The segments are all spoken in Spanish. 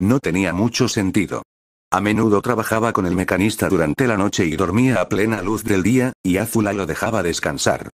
No tenía mucho sentido. A menudo trabajaba con el mecanista durante la noche y dormía a plena luz del día, y Azula lo dejaba descansar.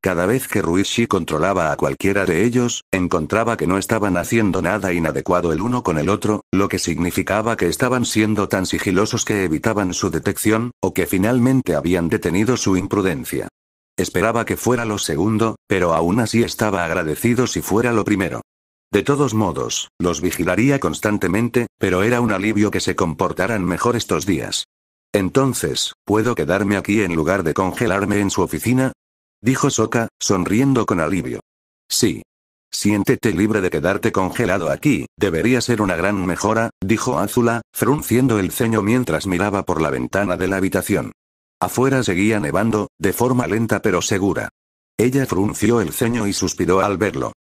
Cada vez que Ruishi controlaba a cualquiera de ellos, encontraba que no estaban haciendo nada inadecuado el uno con el otro, lo que significaba que estaban siendo tan sigilosos que evitaban su detección, o que finalmente habían detenido su imprudencia. Esperaba que fuera lo segundo, pero aún así estaba agradecido si fuera lo primero. De todos modos, los vigilaría constantemente, pero era un alivio que se comportaran mejor estos días. Entonces, ¿puedo quedarme aquí en lugar de congelarme en su oficina? Dijo Soka, sonriendo con alivio. Sí. Siéntete libre de quedarte congelado aquí, debería ser una gran mejora, dijo Azula, frunciendo el ceño mientras miraba por la ventana de la habitación. Afuera seguía nevando, de forma lenta pero segura. Ella frunció el ceño y suspiró al verlo.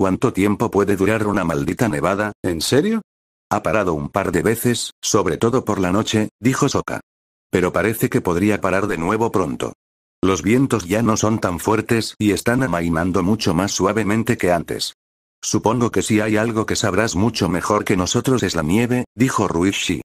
¿Cuánto tiempo puede durar una maldita nevada, en serio? Ha parado un par de veces, sobre todo por la noche, dijo Soka. Pero parece que podría parar de nuevo pronto. Los vientos ya no son tan fuertes y están amainando mucho más suavemente que antes. Supongo que si hay algo que sabrás mucho mejor que nosotros es la nieve, dijo Ruishi.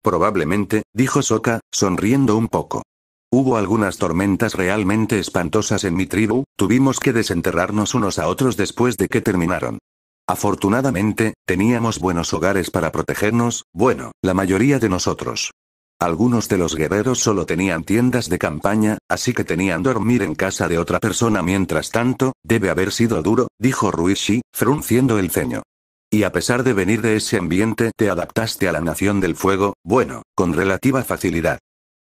Probablemente, dijo Soka, sonriendo un poco. Hubo algunas tormentas realmente espantosas en mi tribu, tuvimos que desenterrarnos unos a otros después de que terminaron. Afortunadamente, teníamos buenos hogares para protegernos, bueno, la mayoría de nosotros. Algunos de los guerreros solo tenían tiendas de campaña, así que tenían dormir en casa de otra persona mientras tanto, debe haber sido duro, dijo Ruishi, frunciendo el ceño. Y a pesar de venir de ese ambiente te adaptaste a la Nación del Fuego, bueno, con relativa facilidad.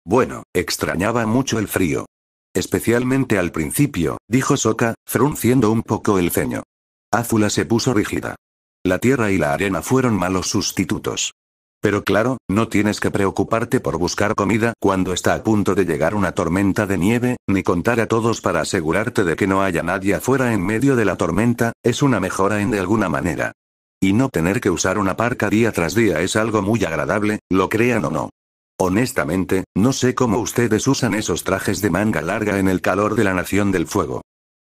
Bueno, extrañaba mucho el frío. Especialmente al principio, dijo Soka, frunciendo un poco el ceño. Azula se puso rígida. La tierra y la arena fueron malos sustitutos. Pero claro, no tienes que preocuparte por buscar comida cuando está a punto de llegar una tormenta de nieve, ni contar a todos para asegurarte de que no haya nadie afuera en medio de la tormenta, es una mejora en de alguna manera. Y no tener que usar una parca día tras día es algo muy agradable, lo crean o no. Honestamente, no sé cómo ustedes usan esos trajes de manga larga en el calor de la Nación del Fuego.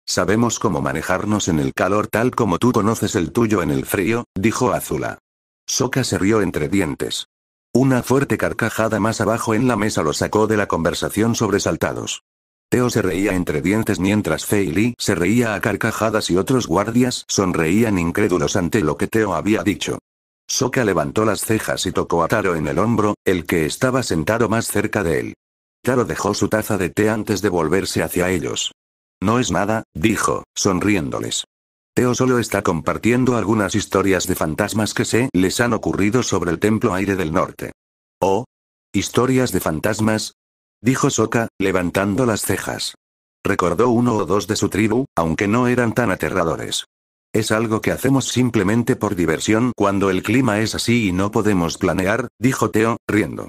Sabemos cómo manejarnos en el calor tal como tú conoces el tuyo en el frío, dijo Azula. Soka se rió entre dientes. Una fuerte carcajada más abajo en la mesa lo sacó de la conversación sobresaltados. Teo se reía entre dientes mientras Feili se reía a carcajadas y otros guardias sonreían incrédulos ante lo que Teo había dicho. Soka levantó las cejas y tocó a Taro en el hombro, el que estaba sentado más cerca de él. Taro dejó su taza de té antes de volverse hacia ellos. No es nada, dijo, sonriéndoles. Teo solo está compartiendo algunas historias de fantasmas que se les han ocurrido sobre el templo aire del norte. ¿Oh? ¿Historias de fantasmas? Dijo Soka, levantando las cejas. Recordó uno o dos de su tribu, aunque no eran tan aterradores. Es algo que hacemos simplemente por diversión cuando el clima es así y no podemos planear, dijo Teo, riendo.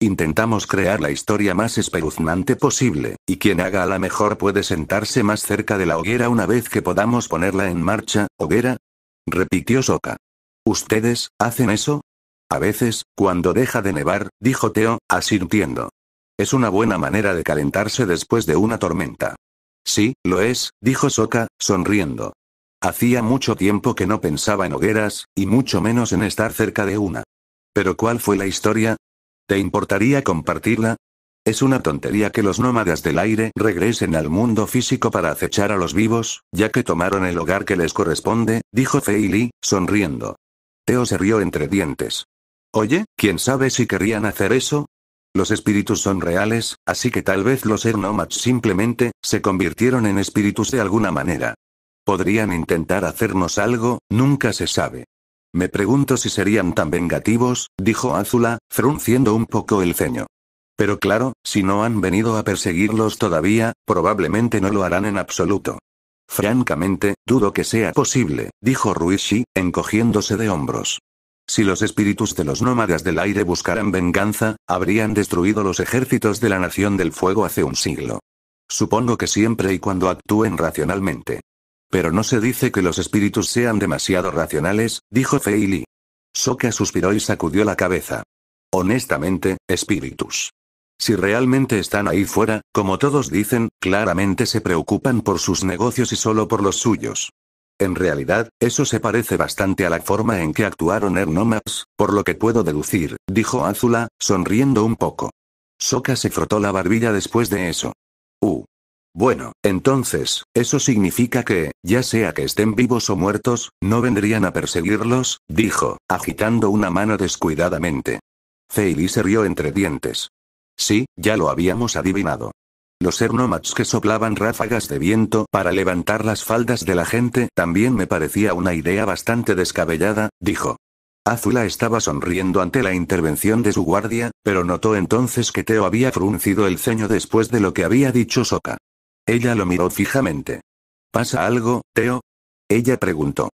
Intentamos crear la historia más espeluznante posible, y quien haga a la mejor puede sentarse más cerca de la hoguera una vez que podamos ponerla en marcha, hoguera. Repitió Soka. ¿Ustedes, hacen eso? A veces, cuando deja de nevar, dijo Teo, asintiendo. Es una buena manera de calentarse después de una tormenta. Sí, lo es, dijo Soka, sonriendo. Hacía mucho tiempo que no pensaba en hogueras, y mucho menos en estar cerca de una. Pero ¿cuál fue la historia? ¿Te importaría compartirla? Es una tontería que los nómadas del aire regresen al mundo físico para acechar a los vivos, ya que tomaron el hogar que les corresponde, dijo Feili, sonriendo. Teo se rió entre dientes. Oye, ¿quién sabe si querían hacer eso? Los espíritus son reales, así que tal vez los Ernomats simplemente se convirtieron en espíritus de alguna manera. Podrían intentar hacernos algo, nunca se sabe. Me pregunto si serían tan vengativos, dijo Azula, frunciendo un poco el ceño. Pero claro, si no han venido a perseguirlos todavía, probablemente no lo harán en absoluto. Francamente, dudo que sea posible, dijo Ruishi, encogiéndose de hombros. Si los espíritus de los nómadas del aire buscaran venganza, habrían destruido los ejércitos de la Nación del Fuego hace un siglo. Supongo que siempre y cuando actúen racionalmente. Pero no se dice que los espíritus sean demasiado racionales, dijo Feili. Soka suspiró y sacudió la cabeza. Honestamente, espíritus. Si realmente están ahí fuera, como todos dicen, claramente se preocupan por sus negocios y solo por los suyos. En realidad, eso se parece bastante a la forma en que actuaron Ernomax, por lo que puedo deducir, dijo Azula, sonriendo un poco. Soka se frotó la barbilla después de eso. Uh, bueno, entonces, eso significa que, ya sea que estén vivos o muertos, no vendrían a perseguirlos, dijo, agitando una mano descuidadamente. Feili se rió entre dientes. Sí, ya lo habíamos adivinado. Los ernomats que soplaban ráfagas de viento para levantar las faldas de la gente también me parecía una idea bastante descabellada, dijo. Azula estaba sonriendo ante la intervención de su guardia, pero notó entonces que Teo había fruncido el ceño después de lo que había dicho Soka. Ella lo miró fijamente. ¿Pasa algo, Teo? Ella preguntó.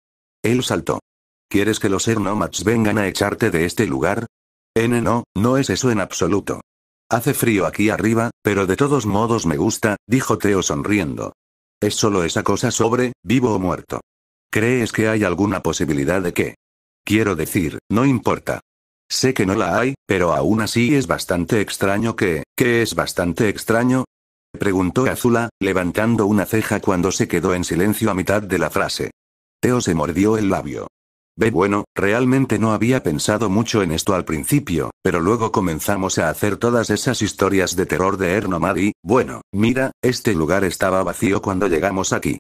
Él saltó. ¿Quieres que los ser Nomads vengan a echarte de este lugar? N no, no es eso en absoluto. Hace frío aquí arriba, pero de todos modos me gusta, dijo Teo sonriendo. Es solo esa cosa sobre, vivo o muerto. ¿Crees que hay alguna posibilidad de que? Quiero decir, no importa. Sé que no la hay, pero aún así es bastante extraño que, que es bastante extraño, preguntó Azula, levantando una ceja cuando se quedó en silencio a mitad de la frase. Teo se mordió el labio. Ve bueno, realmente no había pensado mucho en esto al principio, pero luego comenzamos a hacer todas esas historias de terror de Ernomad y, bueno, mira, este lugar estaba vacío cuando llegamos aquí.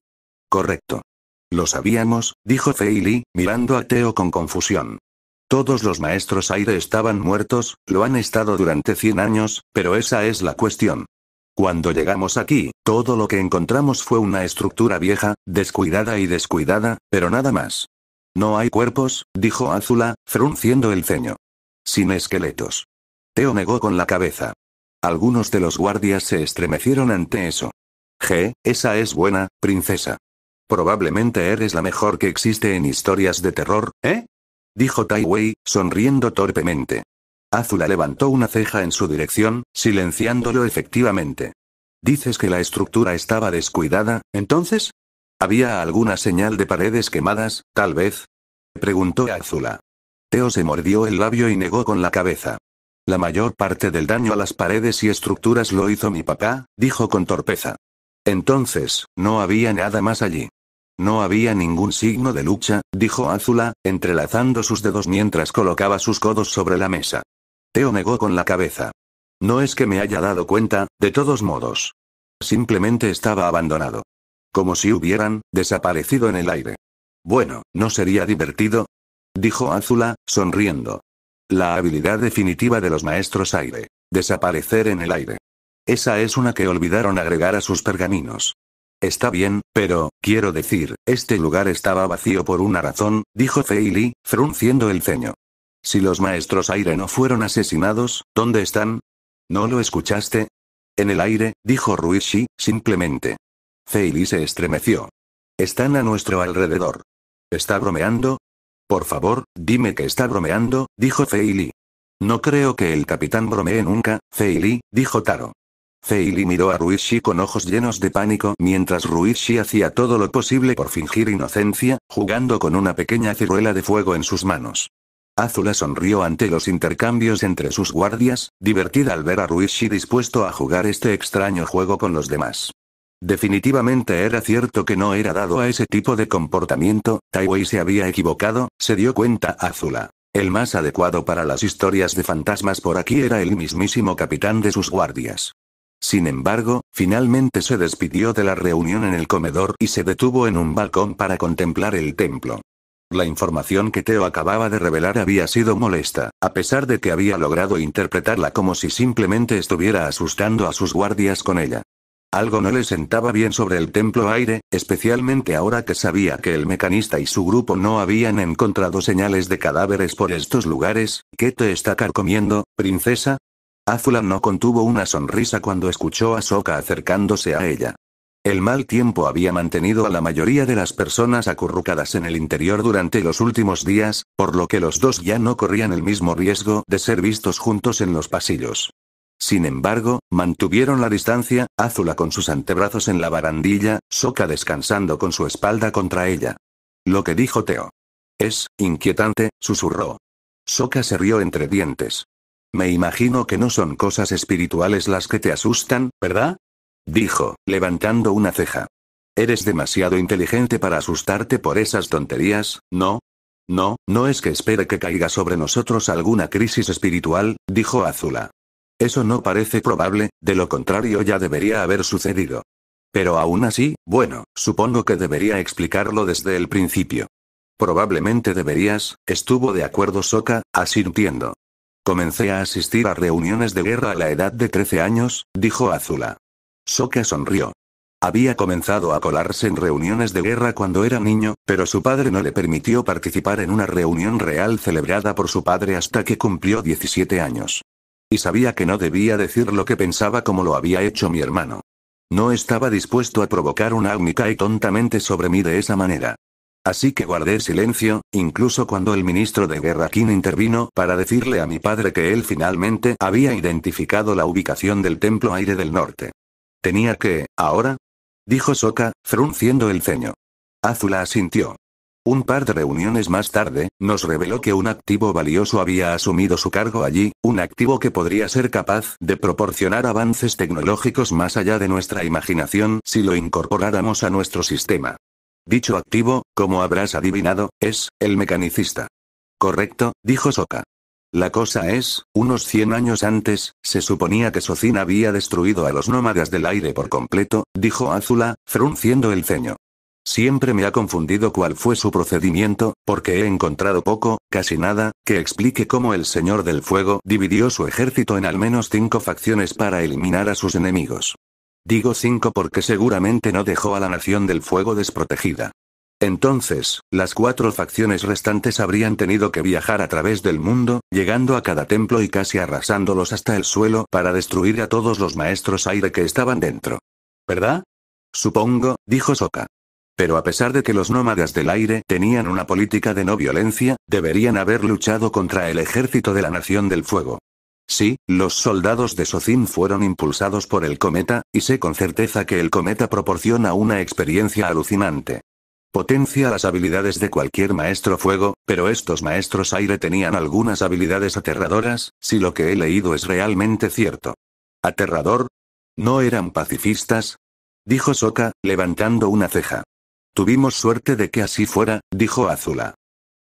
Correcto. Lo sabíamos, dijo Feili, mirando a Teo con confusión. Todos los maestros aire estaban muertos, lo han estado durante 100 años, pero esa es la cuestión. Cuando llegamos aquí, todo lo que encontramos fue una estructura vieja, descuidada y descuidada, pero nada más. No hay cuerpos, dijo Azula, frunciendo el ceño. Sin esqueletos. Teo negó con la cabeza. Algunos de los guardias se estremecieron ante eso. G, esa es buena, princesa. Probablemente eres la mejor que existe en historias de terror, ¿eh? Dijo Tai Wei, sonriendo torpemente. Azula levantó una ceja en su dirección, silenciándolo efectivamente. Dices que la estructura estaba descuidada, entonces? ¿Había alguna señal de paredes quemadas, tal vez? Preguntó Azula. Teo se mordió el labio y negó con la cabeza. La mayor parte del daño a las paredes y estructuras lo hizo mi papá, dijo con torpeza. Entonces, no había nada más allí. No había ningún signo de lucha, dijo Azula, entrelazando sus dedos mientras colocaba sus codos sobre la mesa. Teo negó con la cabeza. No es que me haya dado cuenta, de todos modos. Simplemente estaba abandonado. Como si hubieran desaparecido en el aire. Bueno, ¿no sería divertido? Dijo Azula, sonriendo. La habilidad definitiva de los maestros aire. Desaparecer en el aire. Esa es una que olvidaron agregar a sus pergaminos. Está bien, pero, quiero decir, este lugar estaba vacío por una razón, dijo Feili, frunciendo el ceño. Si los maestros aire no fueron asesinados, ¿dónde están? ¿No lo escuchaste? En el aire, dijo Ruishi, simplemente. Feili se estremeció. Están a nuestro alrededor. ¿Está bromeando? Por favor, dime que está bromeando, dijo Feili. No creo que el capitán bromee nunca, Feili, dijo Taro. Feili miró a Ruishi con ojos llenos de pánico mientras Ruishi hacía todo lo posible por fingir inocencia, jugando con una pequeña ciruela de fuego en sus manos. Azula sonrió ante los intercambios entre sus guardias, divertida al ver a Ruishi dispuesto a jugar este extraño juego con los demás. Definitivamente era cierto que no era dado a ese tipo de comportamiento, Taiwei se había equivocado, se dio cuenta Azula. El más adecuado para las historias de fantasmas por aquí era el mismísimo capitán de sus guardias. Sin embargo, finalmente se despidió de la reunión en el comedor y se detuvo en un balcón para contemplar el templo. La información que Teo acababa de revelar había sido molesta, a pesar de que había logrado interpretarla como si simplemente estuviera asustando a sus guardias con ella. Algo no le sentaba bien sobre el templo aire, especialmente ahora que sabía que el mecanista y su grupo no habían encontrado señales de cadáveres por estos lugares. ¿Qué te está carcomiendo, princesa? Azula no contuvo una sonrisa cuando escuchó a Soka acercándose a ella. El mal tiempo había mantenido a la mayoría de las personas acurrucadas en el interior durante los últimos días, por lo que los dos ya no corrían el mismo riesgo de ser vistos juntos en los pasillos. Sin embargo, mantuvieron la distancia, Azula con sus antebrazos en la barandilla, Soka descansando con su espalda contra ella. Lo que dijo Teo. Es, inquietante, susurró. Soka se rió entre dientes. Me imagino que no son cosas espirituales las que te asustan, ¿verdad? Dijo, levantando una ceja. Eres demasiado inteligente para asustarte por esas tonterías, ¿no? No, no es que espere que caiga sobre nosotros alguna crisis espiritual, dijo Azula. Eso no parece probable, de lo contrario ya debería haber sucedido. Pero aún así, bueno, supongo que debería explicarlo desde el principio. Probablemente deberías, estuvo de acuerdo Soka, asintiendo. Comencé a asistir a reuniones de guerra a la edad de 13 años, dijo Azula. Soka sonrió. Había comenzado a colarse en reuniones de guerra cuando era niño, pero su padre no le permitió participar en una reunión real celebrada por su padre hasta que cumplió 17 años. Y sabía que no debía decir lo que pensaba como lo había hecho mi hermano. No estaba dispuesto a provocar una única y tontamente sobre mí de esa manera. Así que guardé silencio, incluso cuando el ministro de guerra Kin intervino para decirle a mi padre que él finalmente había identificado la ubicación del templo aire del norte. Tenía que, ahora, dijo Soka, frunciendo el ceño. Azula asintió. Un par de reuniones más tarde, nos reveló que un activo valioso había asumido su cargo allí, un activo que podría ser capaz de proporcionar avances tecnológicos más allá de nuestra imaginación si lo incorporáramos a nuestro sistema. Dicho activo, como habrás adivinado, es el mecanicista. Correcto, dijo Soka. La cosa es, unos 100 años antes, se suponía que Socin había destruido a los nómadas del aire por completo, dijo Azula, frunciendo el ceño. Siempre me ha confundido cuál fue su procedimiento, porque he encontrado poco, casi nada, que explique cómo el Señor del Fuego dividió su ejército en al menos cinco facciones para eliminar a sus enemigos. Digo cinco porque seguramente no dejó a la Nación del Fuego desprotegida. Entonces, las cuatro facciones restantes habrían tenido que viajar a través del mundo, llegando a cada templo y casi arrasándolos hasta el suelo para destruir a todos los maestros aire que estaban dentro. ¿Verdad? Supongo, dijo Soka. Pero a pesar de que los nómadas del aire tenían una política de no violencia, deberían haber luchado contra el ejército de la Nación del Fuego. Sí, los soldados de Sozin fueron impulsados por el cometa, y sé con certeza que el cometa proporciona una experiencia alucinante. Potencia las habilidades de cualquier maestro fuego, pero estos maestros aire tenían algunas habilidades aterradoras, si lo que he leído es realmente cierto. ¿Aterrador? ¿No eran pacifistas? Dijo Soka, levantando una ceja. Tuvimos suerte de que así fuera, dijo Azula.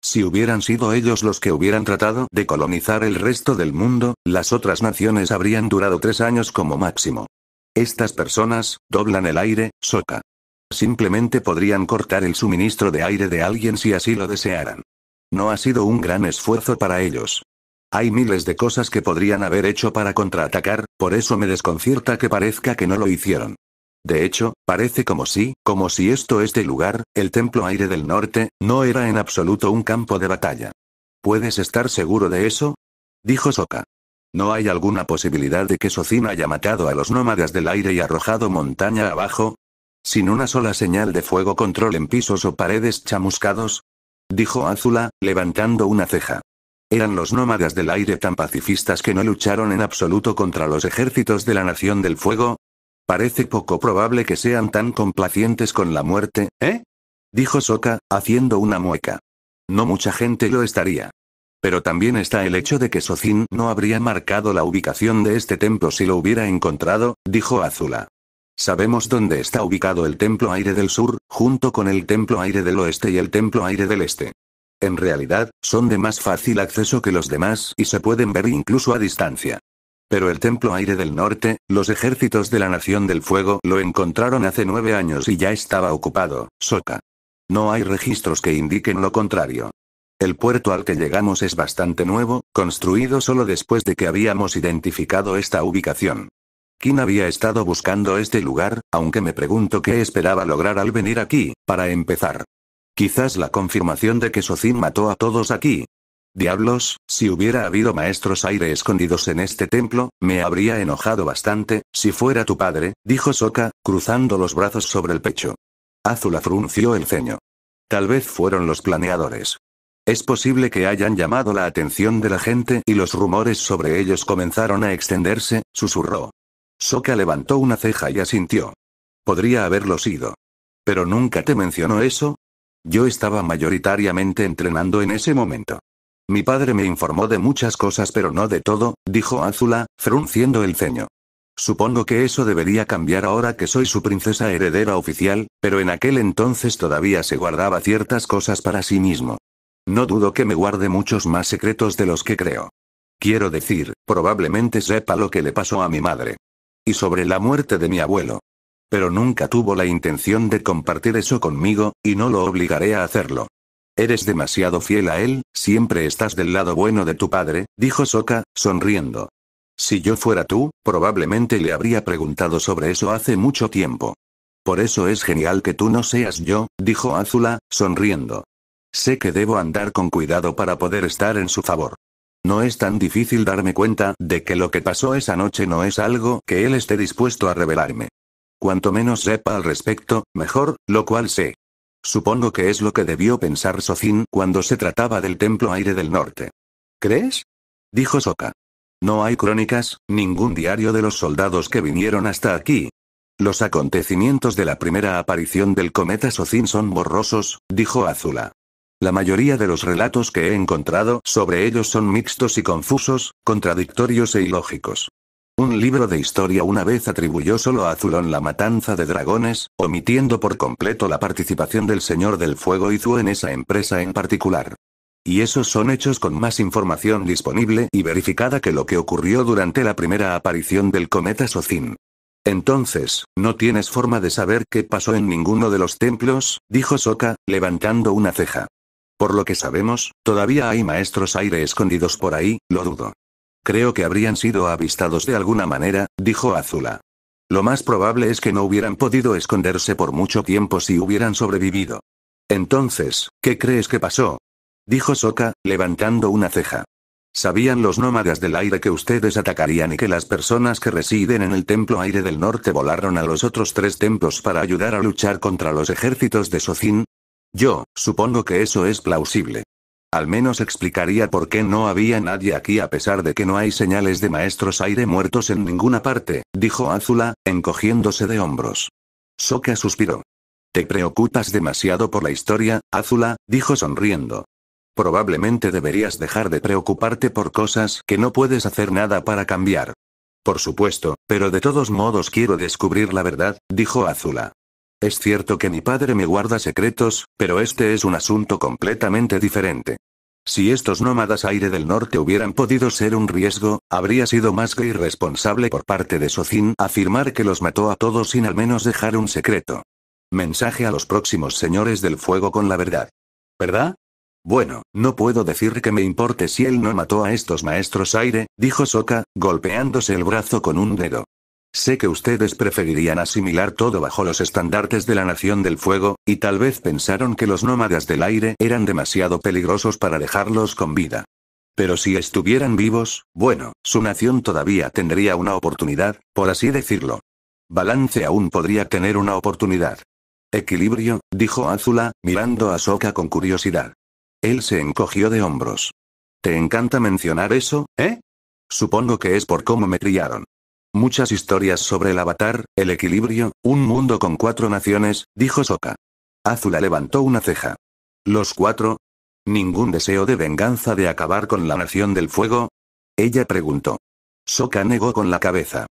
Si hubieran sido ellos los que hubieran tratado de colonizar el resto del mundo, las otras naciones habrían durado tres años como máximo. Estas personas, doblan el aire, Soka. Simplemente podrían cortar el suministro de aire de alguien si así lo desearan. No ha sido un gran esfuerzo para ellos. Hay miles de cosas que podrían haber hecho para contraatacar, por eso me desconcierta que parezca que no lo hicieron. De hecho, parece como si, como si esto este lugar, el Templo Aire del Norte, no era en absoluto un campo de batalla. ¿Puedes estar seguro de eso? dijo Soka. ¿No hay alguna posibilidad de que Socin haya matado a los nómadas del aire y arrojado montaña abajo? Sin una sola señal de fuego control en pisos o paredes chamuscados. Dijo Azula, levantando una ceja. Eran los nómadas del aire tan pacifistas que no lucharon en absoluto contra los ejércitos de la Nación del Fuego. Parece poco probable que sean tan complacientes con la muerte, ¿eh? Dijo Soka, haciendo una mueca. No mucha gente lo estaría. Pero también está el hecho de que Socin no habría marcado la ubicación de este templo si lo hubiera encontrado, dijo Azula. Sabemos dónde está ubicado el templo aire del sur, junto con el templo aire del oeste y el templo aire del este. En realidad, son de más fácil acceso que los demás y se pueden ver incluso a distancia. Pero el templo aire del norte, los ejércitos de la Nación del Fuego lo encontraron hace nueve años y ya estaba ocupado, Soca. No hay registros que indiquen lo contrario. El puerto al que llegamos es bastante nuevo, construido solo después de que habíamos identificado esta ubicación. ¿Quién había estado buscando este lugar, aunque me pregunto qué esperaba lograr al venir aquí, para empezar. Quizás la confirmación de que Socin mató a todos aquí. Diablos, si hubiera habido maestros aire escondidos en este templo, me habría enojado bastante, si fuera tu padre, dijo Soka, cruzando los brazos sobre el pecho. Azula frunció el ceño. Tal vez fueron los planeadores. Es posible que hayan llamado la atención de la gente y los rumores sobre ellos comenzaron a extenderse, susurró. Soka levantó una ceja y asintió. Podría haberlo sido. Pero nunca te mencionó eso. Yo estaba mayoritariamente entrenando en ese momento. Mi padre me informó de muchas cosas pero no de todo, dijo Azula, frunciendo el ceño. Supongo que eso debería cambiar ahora que soy su princesa heredera oficial, pero en aquel entonces todavía se guardaba ciertas cosas para sí mismo. No dudo que me guarde muchos más secretos de los que creo. Quiero decir, probablemente sepa lo que le pasó a mi madre y sobre la muerte de mi abuelo. Pero nunca tuvo la intención de compartir eso conmigo, y no lo obligaré a hacerlo. Eres demasiado fiel a él, siempre estás del lado bueno de tu padre, dijo Soka, sonriendo. Si yo fuera tú, probablemente le habría preguntado sobre eso hace mucho tiempo. Por eso es genial que tú no seas yo, dijo Azula, sonriendo. Sé que debo andar con cuidado para poder estar en su favor. No es tan difícil darme cuenta de que lo que pasó esa noche no es algo que él esté dispuesto a revelarme. Cuanto menos sepa al respecto, mejor, lo cual sé. Supongo que es lo que debió pensar Socin cuando se trataba del Templo Aire del Norte. ¿Crees? dijo Soka. No hay crónicas, ningún diario de los soldados que vinieron hasta aquí. Los acontecimientos de la primera aparición del cometa socin son borrosos, dijo Azula. La mayoría de los relatos que he encontrado sobre ellos son mixtos y confusos, contradictorios e ilógicos. Un libro de historia una vez atribuyó solo a Zulón la matanza de dragones, omitiendo por completo la participación del Señor del Fuego Izu en esa empresa en particular. Y esos son hechos con más información disponible y verificada que lo que ocurrió durante la primera aparición del cometa Socin. Entonces, no tienes forma de saber qué pasó en ninguno de los templos, dijo Soka, levantando una ceja. Por lo que sabemos, todavía hay maestros aire escondidos por ahí, lo dudo. Creo que habrían sido avistados de alguna manera, dijo Azula. Lo más probable es que no hubieran podido esconderse por mucho tiempo si hubieran sobrevivido. Entonces, ¿qué crees que pasó? Dijo Soka, levantando una ceja. Sabían los nómadas del aire que ustedes atacarían y que las personas que residen en el templo aire del norte volaron a los otros tres templos para ayudar a luchar contra los ejércitos de Sozin, yo, supongo que eso es plausible. Al menos explicaría por qué no había nadie aquí a pesar de que no hay señales de maestros aire muertos en ninguna parte, dijo Azula, encogiéndose de hombros. Soka suspiró. Te preocupas demasiado por la historia, Azula, dijo sonriendo. Probablemente deberías dejar de preocuparte por cosas que no puedes hacer nada para cambiar. Por supuesto, pero de todos modos quiero descubrir la verdad, dijo Azula. Es cierto que mi padre me guarda secretos, pero este es un asunto completamente diferente. Si estos nómadas aire del norte hubieran podido ser un riesgo, habría sido más que irresponsable por parte de Socin afirmar que los mató a todos sin al menos dejar un secreto. Mensaje a los próximos señores del fuego con la verdad. ¿Verdad? Bueno, no puedo decir que me importe si él no mató a estos maestros aire, dijo Soka, golpeándose el brazo con un dedo. Sé que ustedes preferirían asimilar todo bajo los estandartes de la Nación del Fuego, y tal vez pensaron que los nómadas del aire eran demasiado peligrosos para dejarlos con vida. Pero si estuvieran vivos, bueno, su nación todavía tendría una oportunidad, por así decirlo. Balance aún podría tener una oportunidad. Equilibrio, dijo Azula, mirando a Soka con curiosidad. Él se encogió de hombros. ¿Te encanta mencionar eso, eh? Supongo que es por cómo me criaron. Muchas historias sobre el avatar, el equilibrio, un mundo con cuatro naciones, dijo Soka. Azula levantó una ceja. ¿Los cuatro? ¿Ningún deseo de venganza de acabar con la nación del fuego? Ella preguntó. Soka negó con la cabeza.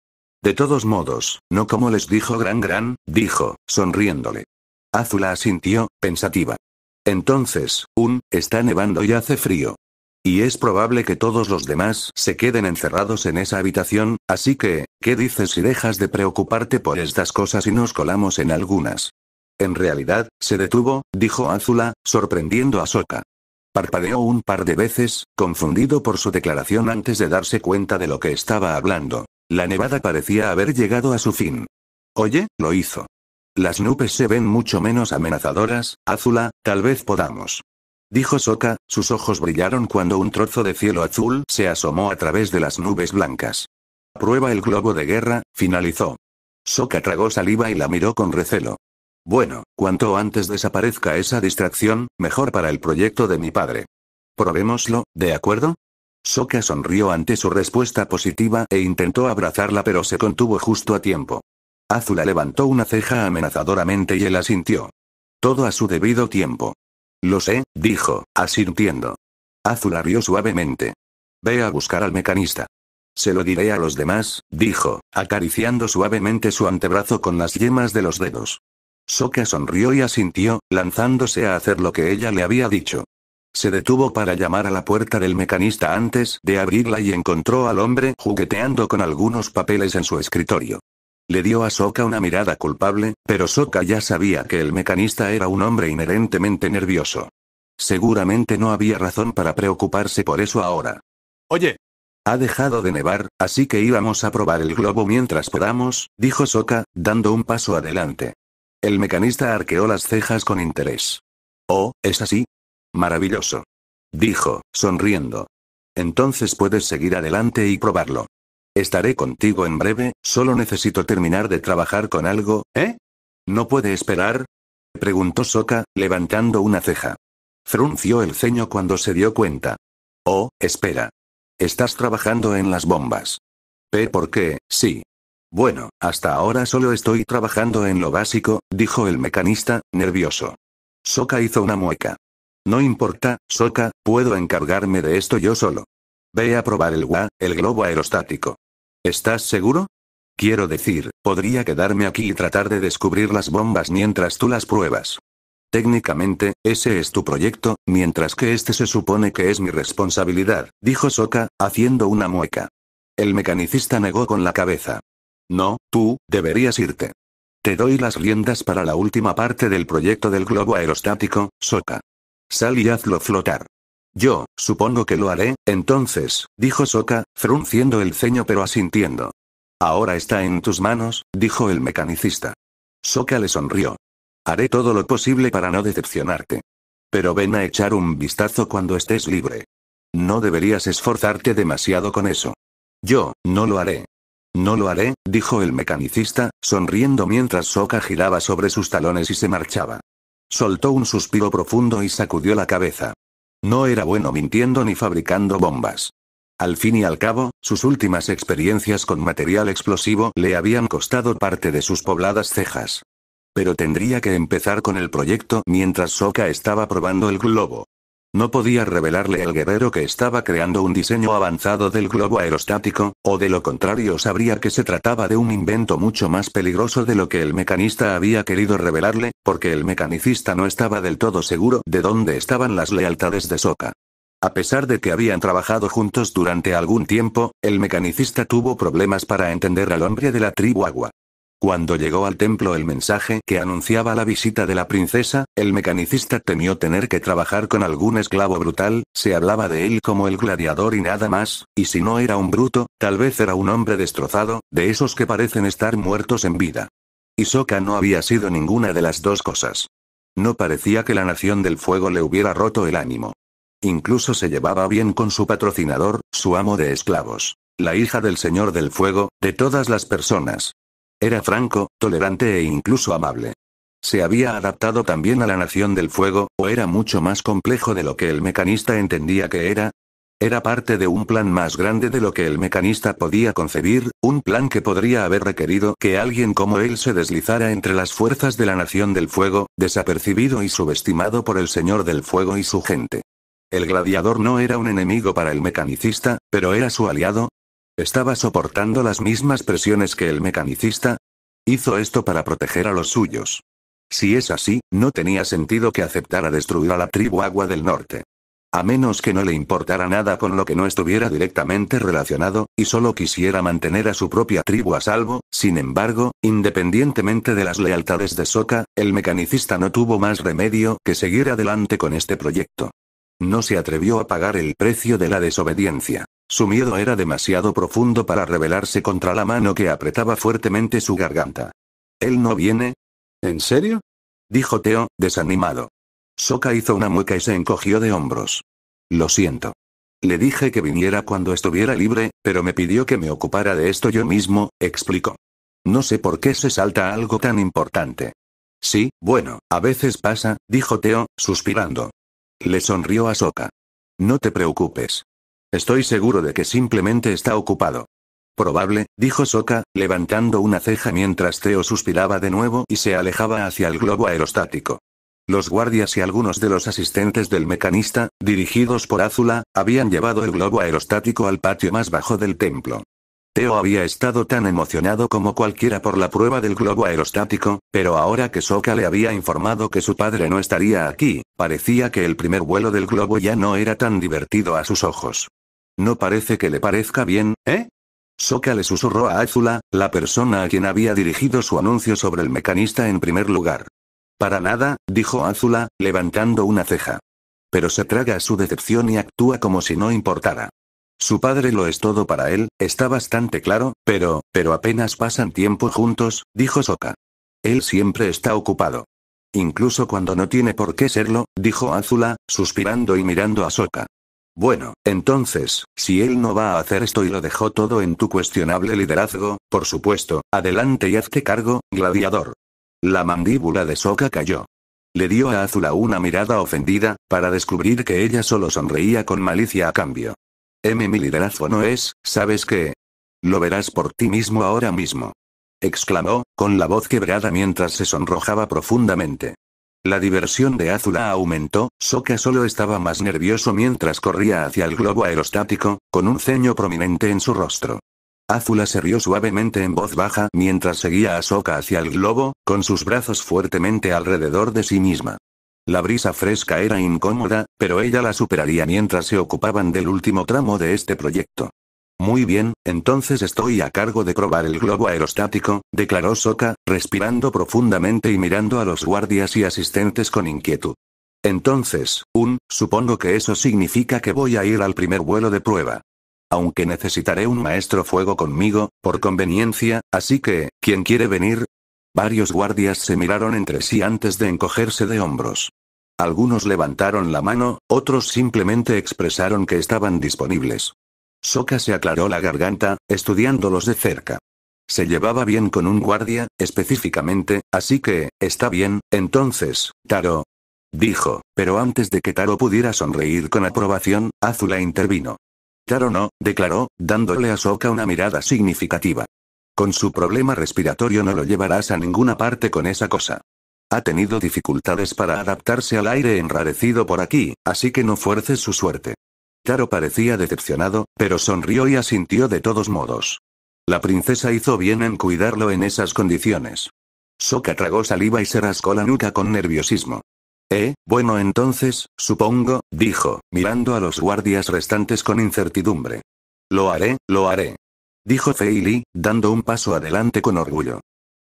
De todos modos, no como les dijo Gran Gran, dijo, sonriéndole. Azula asintió, pensativa. Entonces, un, está nevando y hace frío. Y es probable que todos los demás se queden encerrados en esa habitación, así que, ¿qué dices si dejas de preocuparte por estas cosas y nos colamos en algunas? En realidad, se detuvo, dijo Azula, sorprendiendo a Soka. Parpadeó un par de veces, confundido por su declaración antes de darse cuenta de lo que estaba hablando. La nevada parecía haber llegado a su fin. Oye, lo hizo. Las nubes se ven mucho menos amenazadoras, Azula, tal vez podamos dijo Soka, sus ojos brillaron cuando un trozo de cielo azul se asomó a través de las nubes blancas. Prueba el globo de guerra, finalizó. Soka tragó saliva y la miró con recelo. Bueno, cuanto antes desaparezca esa distracción, mejor para el proyecto de mi padre. Probémoslo, ¿de acuerdo? Soka sonrió ante su respuesta positiva e intentó abrazarla pero se contuvo justo a tiempo. Azula levantó una ceja amenazadoramente y él asintió. Todo a su debido tiempo. Lo sé, dijo, asintiendo. Azula rió suavemente. Ve a buscar al mecanista. Se lo diré a los demás, dijo, acariciando suavemente su antebrazo con las yemas de los dedos. Soka sonrió y asintió, lanzándose a hacer lo que ella le había dicho. Se detuvo para llamar a la puerta del mecanista antes de abrirla y encontró al hombre jugueteando con algunos papeles en su escritorio. Le dio a Soka una mirada culpable, pero Soka ya sabía que el mecanista era un hombre inherentemente nervioso. Seguramente no había razón para preocuparse por eso ahora. Oye. Ha dejado de nevar, así que íbamos a probar el globo mientras podamos, dijo Soka, dando un paso adelante. El mecanista arqueó las cejas con interés. Oh, ¿es así? Maravilloso. Dijo, sonriendo. Entonces puedes seguir adelante y probarlo. Estaré contigo en breve, solo necesito terminar de trabajar con algo, ¿eh? ¿No puede esperar? preguntó Soka, levantando una ceja. Frunció el ceño cuando se dio cuenta. Oh, espera. Estás trabajando en las bombas. P. ¿Por qué? Sí. Bueno, hasta ahora solo estoy trabajando en lo básico, dijo el mecanista, nervioso. Soka hizo una mueca. No importa, Soka, puedo encargarme de esto yo solo. Ve a probar el WA, el globo aerostático. ¿Estás seguro? Quiero decir, podría quedarme aquí y tratar de descubrir las bombas mientras tú las pruebas. Técnicamente, ese es tu proyecto, mientras que este se supone que es mi responsabilidad, dijo Soka, haciendo una mueca. El mecanicista negó con la cabeza. No, tú, deberías irte. Te doy las riendas para la última parte del proyecto del globo aerostático, Soka. Sal y hazlo flotar. Yo, supongo que lo haré, entonces, dijo Soka, frunciendo el ceño pero asintiendo. Ahora está en tus manos, dijo el mecanicista. Soka le sonrió. Haré todo lo posible para no decepcionarte. Pero ven a echar un vistazo cuando estés libre. No deberías esforzarte demasiado con eso. Yo, no lo haré. No lo haré, dijo el mecanicista, sonriendo mientras Soka giraba sobre sus talones y se marchaba. Soltó un suspiro profundo y sacudió la cabeza. No era bueno mintiendo ni fabricando bombas. Al fin y al cabo, sus últimas experiencias con material explosivo le habían costado parte de sus pobladas cejas. Pero tendría que empezar con el proyecto mientras Soka estaba probando el globo. No podía revelarle al guerrero que estaba creando un diseño avanzado del globo aerostático, o de lo contrario sabría que se trataba de un invento mucho más peligroso de lo que el mecanista había querido revelarle, porque el mecanicista no estaba del todo seguro de dónde estaban las lealtades de Soka. A pesar de que habían trabajado juntos durante algún tiempo, el mecanicista tuvo problemas para entender al hombre de la tribu agua. Cuando llegó al templo el mensaje que anunciaba la visita de la princesa, el mecanicista temió tener que trabajar con algún esclavo brutal, se hablaba de él como el gladiador y nada más, y si no era un bruto, tal vez era un hombre destrozado, de esos que parecen estar muertos en vida. Isoka no había sido ninguna de las dos cosas. No parecía que la Nación del Fuego le hubiera roto el ánimo. Incluso se llevaba bien con su patrocinador, su amo de esclavos. La hija del Señor del Fuego, de todas las personas, era franco, tolerante e incluso amable. Se había adaptado también a la Nación del Fuego, o era mucho más complejo de lo que el mecanista entendía que era. Era parte de un plan más grande de lo que el mecanista podía concebir, un plan que podría haber requerido que alguien como él se deslizara entre las fuerzas de la Nación del Fuego, desapercibido y subestimado por el Señor del Fuego y su gente. El gladiador no era un enemigo para el mecanicista, pero era su aliado, ¿Estaba soportando las mismas presiones que el mecanicista? Hizo esto para proteger a los suyos. Si es así, no tenía sentido que aceptara destruir a la tribu Agua del Norte. A menos que no le importara nada con lo que no estuviera directamente relacionado, y solo quisiera mantener a su propia tribu a salvo, sin embargo, independientemente de las lealtades de Soka, el mecanicista no tuvo más remedio que seguir adelante con este proyecto. No se atrevió a pagar el precio de la desobediencia. Su miedo era demasiado profundo para rebelarse contra la mano que apretaba fuertemente su garganta. ¿Él no viene? ¿En serio? dijo Teo, desanimado. Soka hizo una mueca y se encogió de hombros. Lo siento. Le dije que viniera cuando estuviera libre, pero me pidió que me ocupara de esto yo mismo, explicó. No sé por qué se salta algo tan importante. Sí, bueno, a veces pasa, dijo Teo, suspirando. Le sonrió a Soka. No te preocupes. Estoy seguro de que simplemente está ocupado. Probable, dijo Soka, levantando una ceja mientras Teo suspiraba de nuevo y se alejaba hacia el globo aerostático. Los guardias y algunos de los asistentes del mecanista, dirigidos por Azula, habían llevado el globo aerostático al patio más bajo del templo. Teo había estado tan emocionado como cualquiera por la prueba del globo aerostático, pero ahora que Soka le había informado que su padre no estaría aquí, parecía que el primer vuelo del globo ya no era tan divertido a sus ojos. No parece que le parezca bien, ¿eh? Soka le susurró a Azula, la persona a quien había dirigido su anuncio sobre el mecanista en primer lugar. Para nada, dijo Azula, levantando una ceja. Pero se traga su decepción y actúa como si no importara. Su padre lo es todo para él, está bastante claro, pero, pero apenas pasan tiempo juntos, dijo Soka. Él siempre está ocupado. Incluso cuando no tiene por qué serlo, dijo Azula, suspirando y mirando a Soka. Bueno, entonces, si él no va a hacer esto y lo dejó todo en tu cuestionable liderazgo, por supuesto, adelante y hazte cargo, gladiador. La mandíbula de Soka cayó. Le dio a Azula una mirada ofendida, para descubrir que ella solo sonreía con malicia a cambio. M mi liderazgo no es, ¿sabes qué? Lo verás por ti mismo ahora mismo. Exclamó, con la voz quebrada mientras se sonrojaba profundamente. La diversión de Azula aumentó, Soka solo estaba más nervioso mientras corría hacia el globo aerostático, con un ceño prominente en su rostro. Azula se rió suavemente en voz baja mientras seguía a Soka hacia el globo, con sus brazos fuertemente alrededor de sí misma. La brisa fresca era incómoda, pero ella la superaría mientras se ocupaban del último tramo de este proyecto. Muy bien, entonces estoy a cargo de probar el globo aerostático, declaró Soka, respirando profundamente y mirando a los guardias y asistentes con inquietud. Entonces, un, supongo que eso significa que voy a ir al primer vuelo de prueba. Aunque necesitaré un maestro fuego conmigo, por conveniencia, así que, ¿quién quiere venir? Varios guardias se miraron entre sí antes de encogerse de hombros. Algunos levantaron la mano, otros simplemente expresaron que estaban disponibles. Soka se aclaró la garganta, estudiándolos de cerca. Se llevaba bien con un guardia, específicamente, así que, está bien, entonces, Taro. Dijo, pero antes de que Taro pudiera sonreír con aprobación, Azula intervino. Taro no, declaró, dándole a Soka una mirada significativa. Con su problema respiratorio no lo llevarás a ninguna parte con esa cosa. Ha tenido dificultades para adaptarse al aire enrarecido por aquí, así que no fuerces su suerte. Taro parecía decepcionado, pero sonrió y asintió de todos modos. La princesa hizo bien en cuidarlo en esas condiciones. Soka tragó saliva y se rascó la nuca con nerviosismo. Eh, bueno entonces, supongo, dijo, mirando a los guardias restantes con incertidumbre. Lo haré, lo haré. Dijo Feili, dando un paso adelante con orgullo.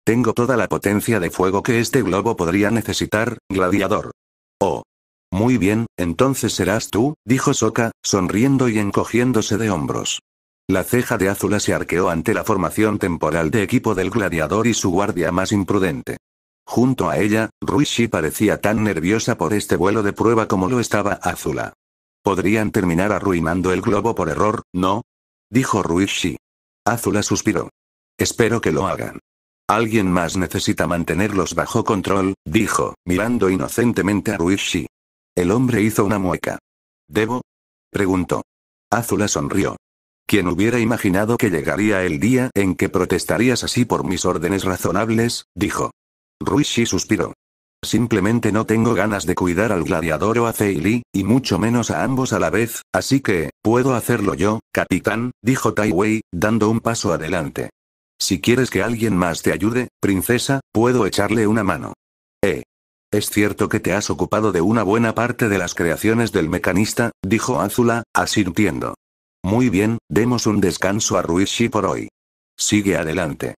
Tengo toda la potencia de fuego que este globo podría necesitar, gladiador. Oh, muy bien, entonces serás tú, dijo Soka, sonriendo y encogiéndose de hombros. La ceja de Azula se arqueó ante la formación temporal de equipo del gladiador y su guardia más imprudente. Junto a ella, Ruishi parecía tan nerviosa por este vuelo de prueba como lo estaba Azula. Podrían terminar arruinando el globo por error, ¿no? Dijo Ruishi. Azula suspiró. Espero que lo hagan. Alguien más necesita mantenerlos bajo control, dijo, mirando inocentemente a Ruishi. El hombre hizo una mueca. ¿Debo? preguntó. Azula sonrió. ¿Quién hubiera imaginado que llegaría el día en que protestarías así por mis órdenes razonables? dijo. Ruishi suspiró. Simplemente no tengo ganas de cuidar al gladiador o a Zeili, y mucho menos a ambos a la vez, así que, puedo hacerlo yo, capitán, dijo Tai Wei, dando un paso adelante. Si quieres que alguien más te ayude, princesa, puedo echarle una mano. Es cierto que te has ocupado de una buena parte de las creaciones del mecanista, dijo Azula, asintiendo. Muy bien, demos un descanso a Ruishi por hoy. Sigue adelante.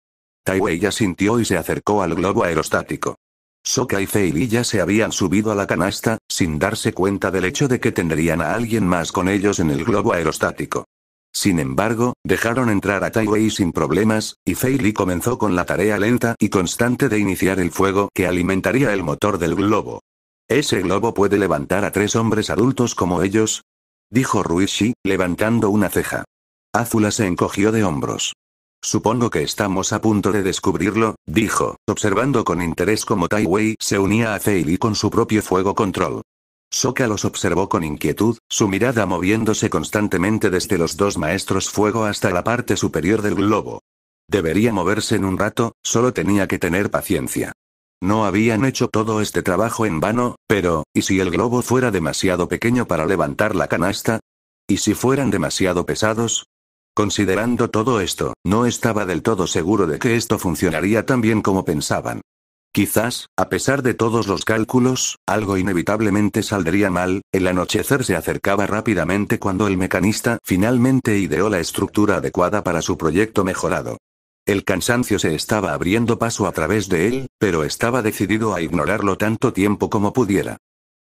Taiwei ya sintió y se acercó al globo aerostático. Soka y Feili ya se habían subido a la canasta, sin darse cuenta del hecho de que tendrían a alguien más con ellos en el globo aerostático. Sin embargo, dejaron entrar a Taiwei sin problemas, y Fei Li comenzó con la tarea lenta y constante de iniciar el fuego que alimentaría el motor del globo. Ese globo puede levantar a tres hombres adultos como ellos, dijo Ruishi, levantando una ceja. Azula se encogió de hombros. Supongo que estamos a punto de descubrirlo, dijo, observando con interés cómo Taiwei se unía a Li con su propio fuego control. Soka los observó con inquietud, su mirada moviéndose constantemente desde los dos maestros fuego hasta la parte superior del globo. Debería moverse en un rato, solo tenía que tener paciencia. No habían hecho todo este trabajo en vano, pero, ¿y si el globo fuera demasiado pequeño para levantar la canasta? ¿Y si fueran demasiado pesados? Considerando todo esto, no estaba del todo seguro de que esto funcionaría tan bien como pensaban. Quizás, a pesar de todos los cálculos, algo inevitablemente saldría mal, el anochecer se acercaba rápidamente cuando el mecanista finalmente ideó la estructura adecuada para su proyecto mejorado. El cansancio se estaba abriendo paso a través de él, pero estaba decidido a ignorarlo tanto tiempo como pudiera.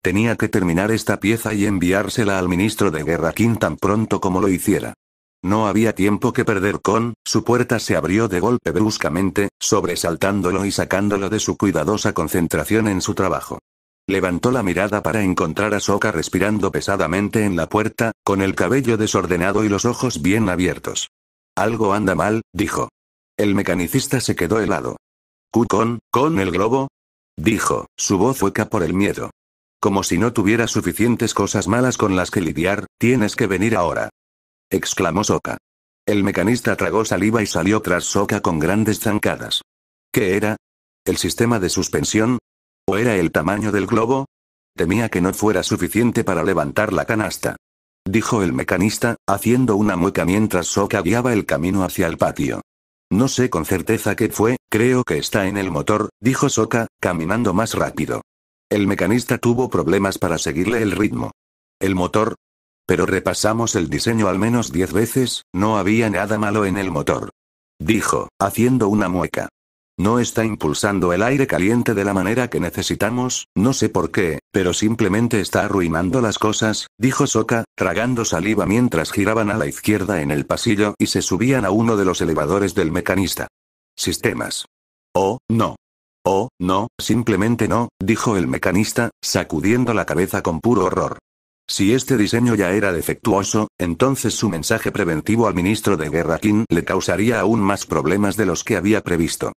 Tenía que terminar esta pieza y enviársela al ministro de guerra King tan pronto como lo hiciera. No había tiempo que perder con, su puerta se abrió de golpe bruscamente, sobresaltándolo y sacándolo de su cuidadosa concentración en su trabajo. Levantó la mirada para encontrar a Soka respirando pesadamente en la puerta, con el cabello desordenado y los ojos bien abiertos. Algo anda mal, dijo. El mecanicista se quedó helado. ¿Con, con el globo? Dijo, su voz hueca por el miedo. Como si no tuviera suficientes cosas malas con las que lidiar, tienes que venir ahora exclamó Soka. El mecanista tragó saliva y salió tras Soka con grandes zancadas. ¿Qué era? ¿El sistema de suspensión? ¿O era el tamaño del globo? Temía que no fuera suficiente para levantar la canasta. Dijo el mecanista, haciendo una mueca mientras Soka guiaba el camino hacia el patio. No sé con certeza qué fue, creo que está en el motor, dijo Soka, caminando más rápido. El mecanista tuvo problemas para seguirle el ritmo. ¿El motor? Pero repasamos el diseño al menos diez veces, no había nada malo en el motor. Dijo, haciendo una mueca. No está impulsando el aire caliente de la manera que necesitamos, no sé por qué, pero simplemente está arruinando las cosas, dijo Soka, tragando saliva mientras giraban a la izquierda en el pasillo y se subían a uno de los elevadores del mecanista. Sistemas. Oh, no. Oh, no, simplemente no, dijo el mecanista, sacudiendo la cabeza con puro horror. Si este diseño ya era defectuoso, entonces su mensaje preventivo al ministro de Guerra King le causaría aún más problemas de los que había previsto.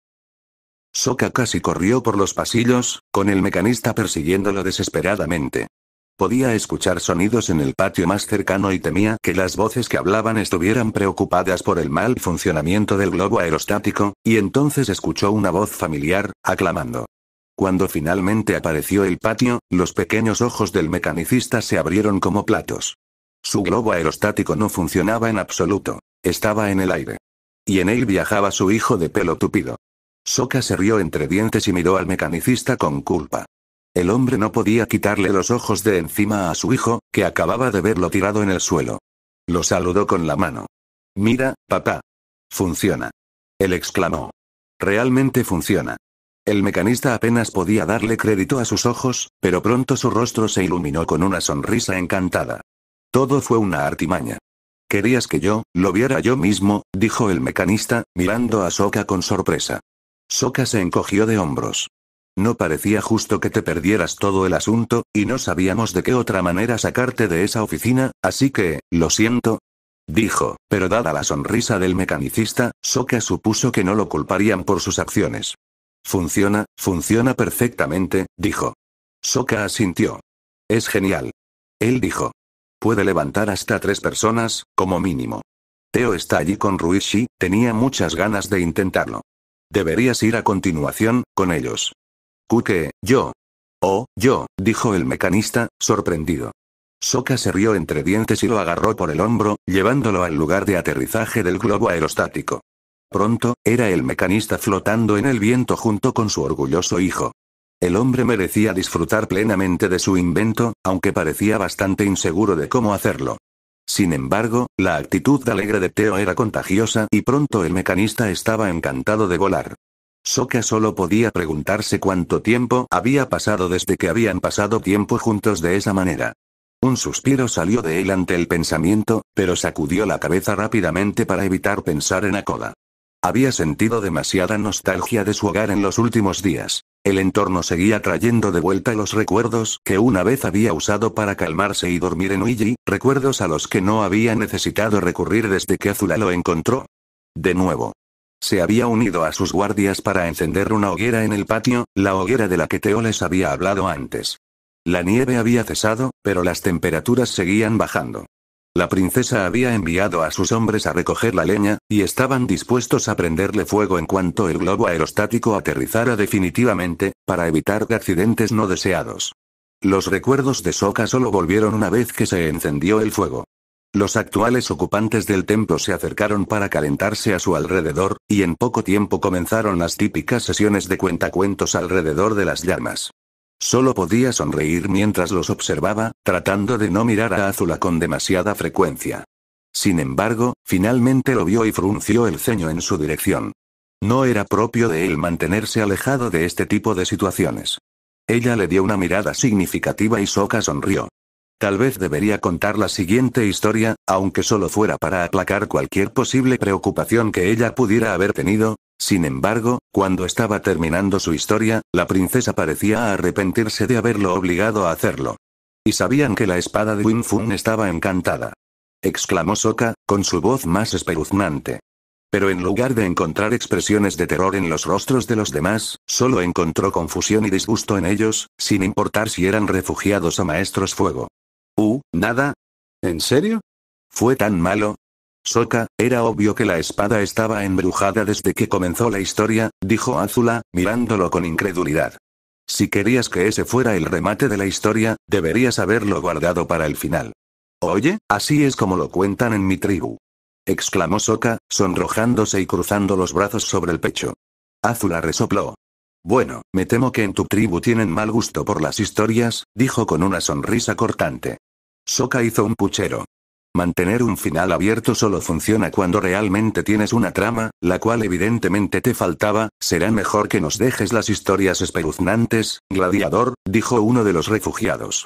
Soka casi corrió por los pasillos, con el mecanista persiguiéndolo desesperadamente. Podía escuchar sonidos en el patio más cercano y temía que las voces que hablaban estuvieran preocupadas por el mal funcionamiento del globo aerostático, y entonces escuchó una voz familiar, aclamando. Cuando finalmente apareció el patio, los pequeños ojos del mecanicista se abrieron como platos. Su globo aerostático no funcionaba en absoluto. Estaba en el aire. Y en él viajaba su hijo de pelo tupido. Soka se rió entre dientes y miró al mecanicista con culpa. El hombre no podía quitarle los ojos de encima a su hijo, que acababa de verlo tirado en el suelo. Lo saludó con la mano. Mira, papá. Funciona. Él exclamó. Realmente funciona. El mecanista apenas podía darle crédito a sus ojos, pero pronto su rostro se iluminó con una sonrisa encantada. Todo fue una artimaña. Querías que yo, lo viera yo mismo, dijo el mecanista, mirando a Soka con sorpresa. Soka se encogió de hombros. No parecía justo que te perdieras todo el asunto, y no sabíamos de qué otra manera sacarte de esa oficina, así que, lo siento. Dijo, pero dada la sonrisa del mecanicista, Soka supuso que no lo culparían por sus acciones. Funciona, funciona perfectamente, dijo. Soka asintió. Es genial. Él dijo. Puede levantar hasta tres personas, como mínimo. Teo está allí con Ruishi, tenía muchas ganas de intentarlo. Deberías ir a continuación, con ellos. Kuke, yo. Oh, yo, dijo el mecanista, sorprendido. Soka se rió entre dientes y lo agarró por el hombro, llevándolo al lugar de aterrizaje del globo aerostático. Pronto, era el mecanista flotando en el viento junto con su orgulloso hijo. El hombre merecía disfrutar plenamente de su invento, aunque parecía bastante inseguro de cómo hacerlo. Sin embargo, la actitud alegre de Teo era contagiosa y pronto el mecanista estaba encantado de volar. Soka solo podía preguntarse cuánto tiempo había pasado desde que habían pasado tiempo juntos de esa manera. Un suspiro salió de él ante el pensamiento, pero sacudió la cabeza rápidamente para evitar pensar en Akoda. Había sentido demasiada nostalgia de su hogar en los últimos días. El entorno seguía trayendo de vuelta los recuerdos que una vez había usado para calmarse y dormir en Uiji, recuerdos a los que no había necesitado recurrir desde que Azula lo encontró. De nuevo. Se había unido a sus guardias para encender una hoguera en el patio, la hoguera de la que Teo les había hablado antes. La nieve había cesado, pero las temperaturas seguían bajando. La princesa había enviado a sus hombres a recoger la leña, y estaban dispuestos a prenderle fuego en cuanto el globo aerostático aterrizara definitivamente, para evitar accidentes no deseados. Los recuerdos de Soka solo volvieron una vez que se encendió el fuego. Los actuales ocupantes del templo se acercaron para calentarse a su alrededor, y en poco tiempo comenzaron las típicas sesiones de cuentacuentos alrededor de las llamas. Solo podía sonreír mientras los observaba, tratando de no mirar a Azula con demasiada frecuencia. Sin embargo, finalmente lo vio y frunció el ceño en su dirección. No era propio de él mantenerse alejado de este tipo de situaciones. Ella le dio una mirada significativa y Soka sonrió. Tal vez debería contar la siguiente historia, aunque solo fuera para aplacar cualquier posible preocupación que ella pudiera haber tenido, sin embargo, cuando estaba terminando su historia, la princesa parecía arrepentirse de haberlo obligado a hacerlo. Y sabían que la espada de Winfun estaba encantada. Exclamó Soka, con su voz más espeluznante. Pero en lugar de encontrar expresiones de terror en los rostros de los demás, solo encontró confusión y disgusto en ellos, sin importar si eran refugiados o maestros fuego. Uh, nada. ¿En serio? Fue tan malo, Soka, era obvio que la espada estaba embrujada desde que comenzó la historia, dijo Azula, mirándolo con incredulidad. Si querías que ese fuera el remate de la historia, deberías haberlo guardado para el final. Oye, así es como lo cuentan en mi tribu. Exclamó Soka, sonrojándose y cruzando los brazos sobre el pecho. Azula resopló. Bueno, me temo que en tu tribu tienen mal gusto por las historias, dijo con una sonrisa cortante. Soka hizo un puchero. Mantener un final abierto solo funciona cuando realmente tienes una trama, la cual evidentemente te faltaba, será mejor que nos dejes las historias espeluznantes, gladiador, dijo uno de los refugiados.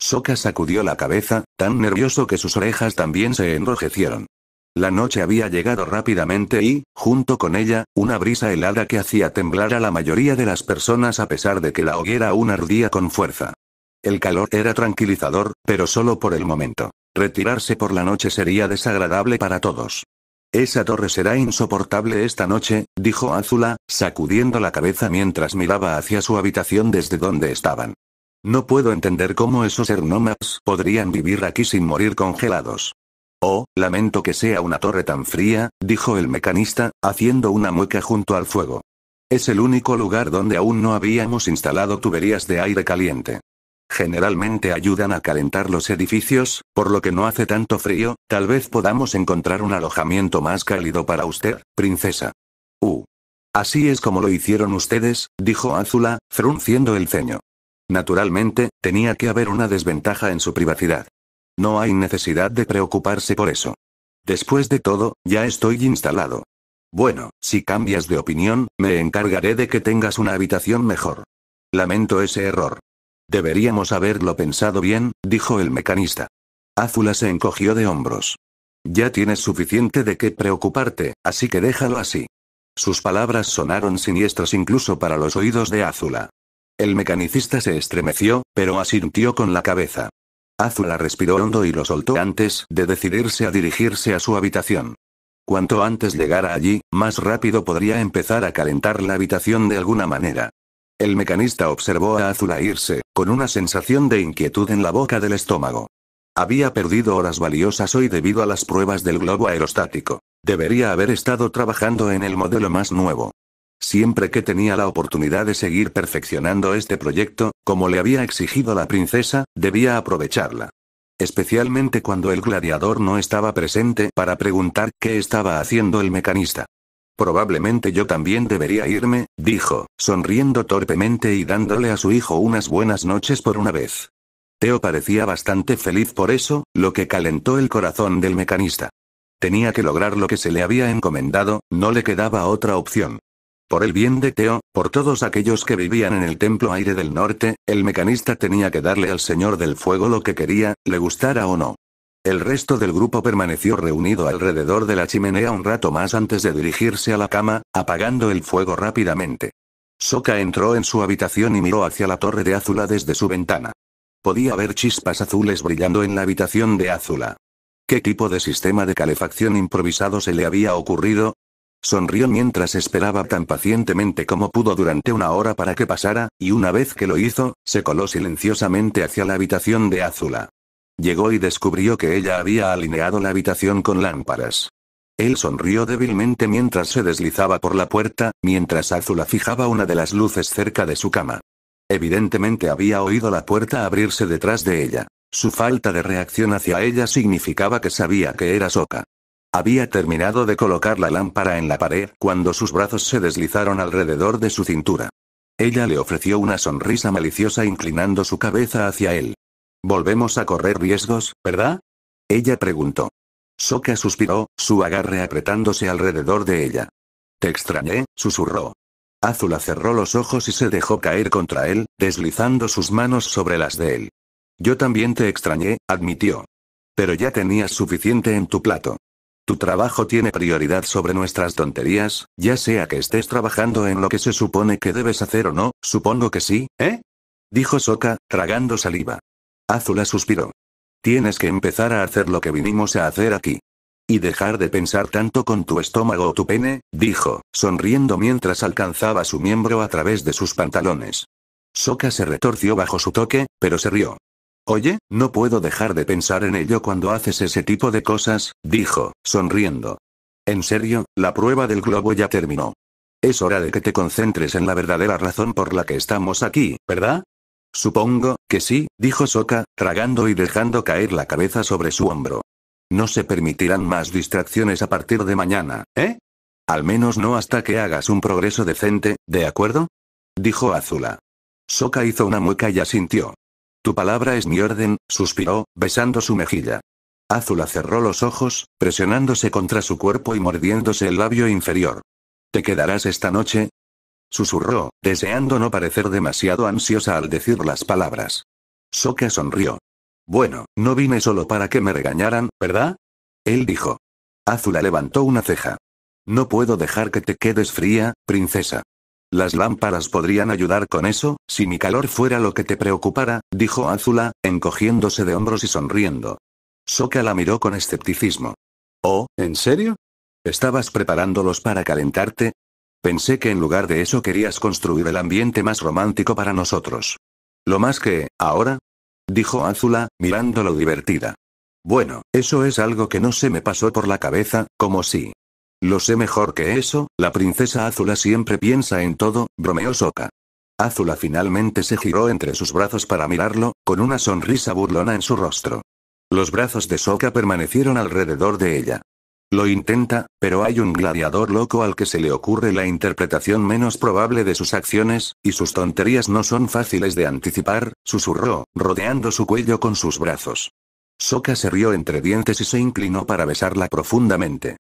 Soka sacudió la cabeza, tan nervioso que sus orejas también se enrojecieron. La noche había llegado rápidamente y, junto con ella, una brisa helada que hacía temblar a la mayoría de las personas a pesar de que la hoguera aún ardía con fuerza. El calor era tranquilizador, pero solo por el momento. Retirarse por la noche sería desagradable para todos. Esa torre será insoportable esta noche, dijo Azula, sacudiendo la cabeza mientras miraba hacia su habitación desde donde estaban. No puedo entender cómo esos hernomas podrían vivir aquí sin morir congelados. Oh, lamento que sea una torre tan fría, dijo el mecanista, haciendo una mueca junto al fuego. Es el único lugar donde aún no habíamos instalado tuberías de aire caliente. Generalmente ayudan a calentar los edificios, por lo que no hace tanto frío, tal vez podamos encontrar un alojamiento más cálido para usted, princesa. Uh. Así es como lo hicieron ustedes, dijo Azula, frunciendo el ceño. Naturalmente, tenía que haber una desventaja en su privacidad. No hay necesidad de preocuparse por eso. Después de todo, ya estoy instalado. Bueno, si cambias de opinión, me encargaré de que tengas una habitación mejor. Lamento ese error. Deberíamos haberlo pensado bien, dijo el mecanista. Azula se encogió de hombros. Ya tienes suficiente de qué preocuparte, así que déjalo así. Sus palabras sonaron siniestras incluso para los oídos de Azula. El mecanicista se estremeció, pero asintió con la cabeza. Azula respiró hondo y lo soltó antes de decidirse a dirigirse a su habitación. Cuanto antes llegara allí, más rápido podría empezar a calentar la habitación de alguna manera. El mecanista observó a Azula irse, con una sensación de inquietud en la boca del estómago. Había perdido horas valiosas hoy debido a las pruebas del globo aerostático. Debería haber estado trabajando en el modelo más nuevo. Siempre que tenía la oportunidad de seguir perfeccionando este proyecto, como le había exigido la princesa, debía aprovecharla. Especialmente cuando el gladiador no estaba presente para preguntar qué estaba haciendo el mecanista. Probablemente yo también debería irme, dijo, sonriendo torpemente y dándole a su hijo unas buenas noches por una vez. Teo parecía bastante feliz por eso, lo que calentó el corazón del mecanista. Tenía que lograr lo que se le había encomendado, no le quedaba otra opción. Por el bien de Teo, por todos aquellos que vivían en el Templo Aire del Norte, el mecanista tenía que darle al Señor del Fuego lo que quería, le gustara o no. El resto del grupo permaneció reunido alrededor de la chimenea un rato más antes de dirigirse a la cama, apagando el fuego rápidamente. Soka entró en su habitación y miró hacia la torre de Azula desde su ventana. Podía ver chispas azules brillando en la habitación de Azula. ¿Qué tipo de sistema de calefacción improvisado se le había ocurrido? Sonrió mientras esperaba tan pacientemente como pudo durante una hora para que pasara, y una vez que lo hizo, se coló silenciosamente hacia la habitación de Azula. Llegó y descubrió que ella había alineado la habitación con lámparas. Él sonrió débilmente mientras se deslizaba por la puerta, mientras Azula fijaba una de las luces cerca de su cama. Evidentemente había oído la puerta abrirse detrás de ella. Su falta de reacción hacia ella significaba que sabía que era Soka. Había terminado de colocar la lámpara en la pared cuando sus brazos se deslizaron alrededor de su cintura. Ella le ofreció una sonrisa maliciosa inclinando su cabeza hacia él. Volvemos a correr riesgos, ¿verdad? Ella preguntó. Soka suspiró, su agarre apretándose alrededor de ella. Te extrañé, susurró. Azula cerró los ojos y se dejó caer contra él, deslizando sus manos sobre las de él. Yo también te extrañé, admitió. Pero ya tenías suficiente en tu plato. Tu trabajo tiene prioridad sobre nuestras tonterías, ya sea que estés trabajando en lo que se supone que debes hacer o no, supongo que sí, ¿eh? Dijo Soka, tragando saliva. Azula suspiró. Tienes que empezar a hacer lo que vinimos a hacer aquí. Y dejar de pensar tanto con tu estómago o tu pene, dijo, sonriendo mientras alcanzaba su miembro a través de sus pantalones. Soka se retorció bajo su toque, pero se rió. Oye, no puedo dejar de pensar en ello cuando haces ese tipo de cosas, dijo, sonriendo. En serio, la prueba del globo ya terminó. Es hora de que te concentres en la verdadera razón por la que estamos aquí, ¿verdad? Supongo que sí, dijo Soka, tragando y dejando caer la cabeza sobre su hombro. No se permitirán más distracciones a partir de mañana, ¿eh? Al menos no hasta que hagas un progreso decente, ¿de acuerdo? Dijo Azula. Soka hizo una mueca y asintió. Tu palabra es mi orden, suspiró, besando su mejilla. Azula cerró los ojos, presionándose contra su cuerpo y mordiéndose el labio inferior. Te quedarás esta noche, Susurró, deseando no parecer demasiado ansiosa al decir las palabras. Soka sonrió. Bueno, no vine solo para que me regañaran, ¿verdad? Él dijo. Azula levantó una ceja. No puedo dejar que te quedes fría, princesa. Las lámparas podrían ayudar con eso, si mi calor fuera lo que te preocupara, dijo Azula, encogiéndose de hombros y sonriendo. Soka la miró con escepticismo. Oh, ¿en serio? ¿Estabas preparándolos para calentarte? Pensé que en lugar de eso querías construir el ambiente más romántico para nosotros. Lo más que, ahora? Dijo Azula, mirándolo divertida. Bueno, eso es algo que no se me pasó por la cabeza, como si. Lo sé mejor que eso, la princesa Azula siempre piensa en todo, bromeó Soka. Azula finalmente se giró entre sus brazos para mirarlo, con una sonrisa burlona en su rostro. Los brazos de Soka permanecieron alrededor de ella. Lo intenta, pero hay un gladiador loco al que se le ocurre la interpretación menos probable de sus acciones, y sus tonterías no son fáciles de anticipar, susurró, rodeando su cuello con sus brazos. Soka se rió entre dientes y se inclinó para besarla profundamente.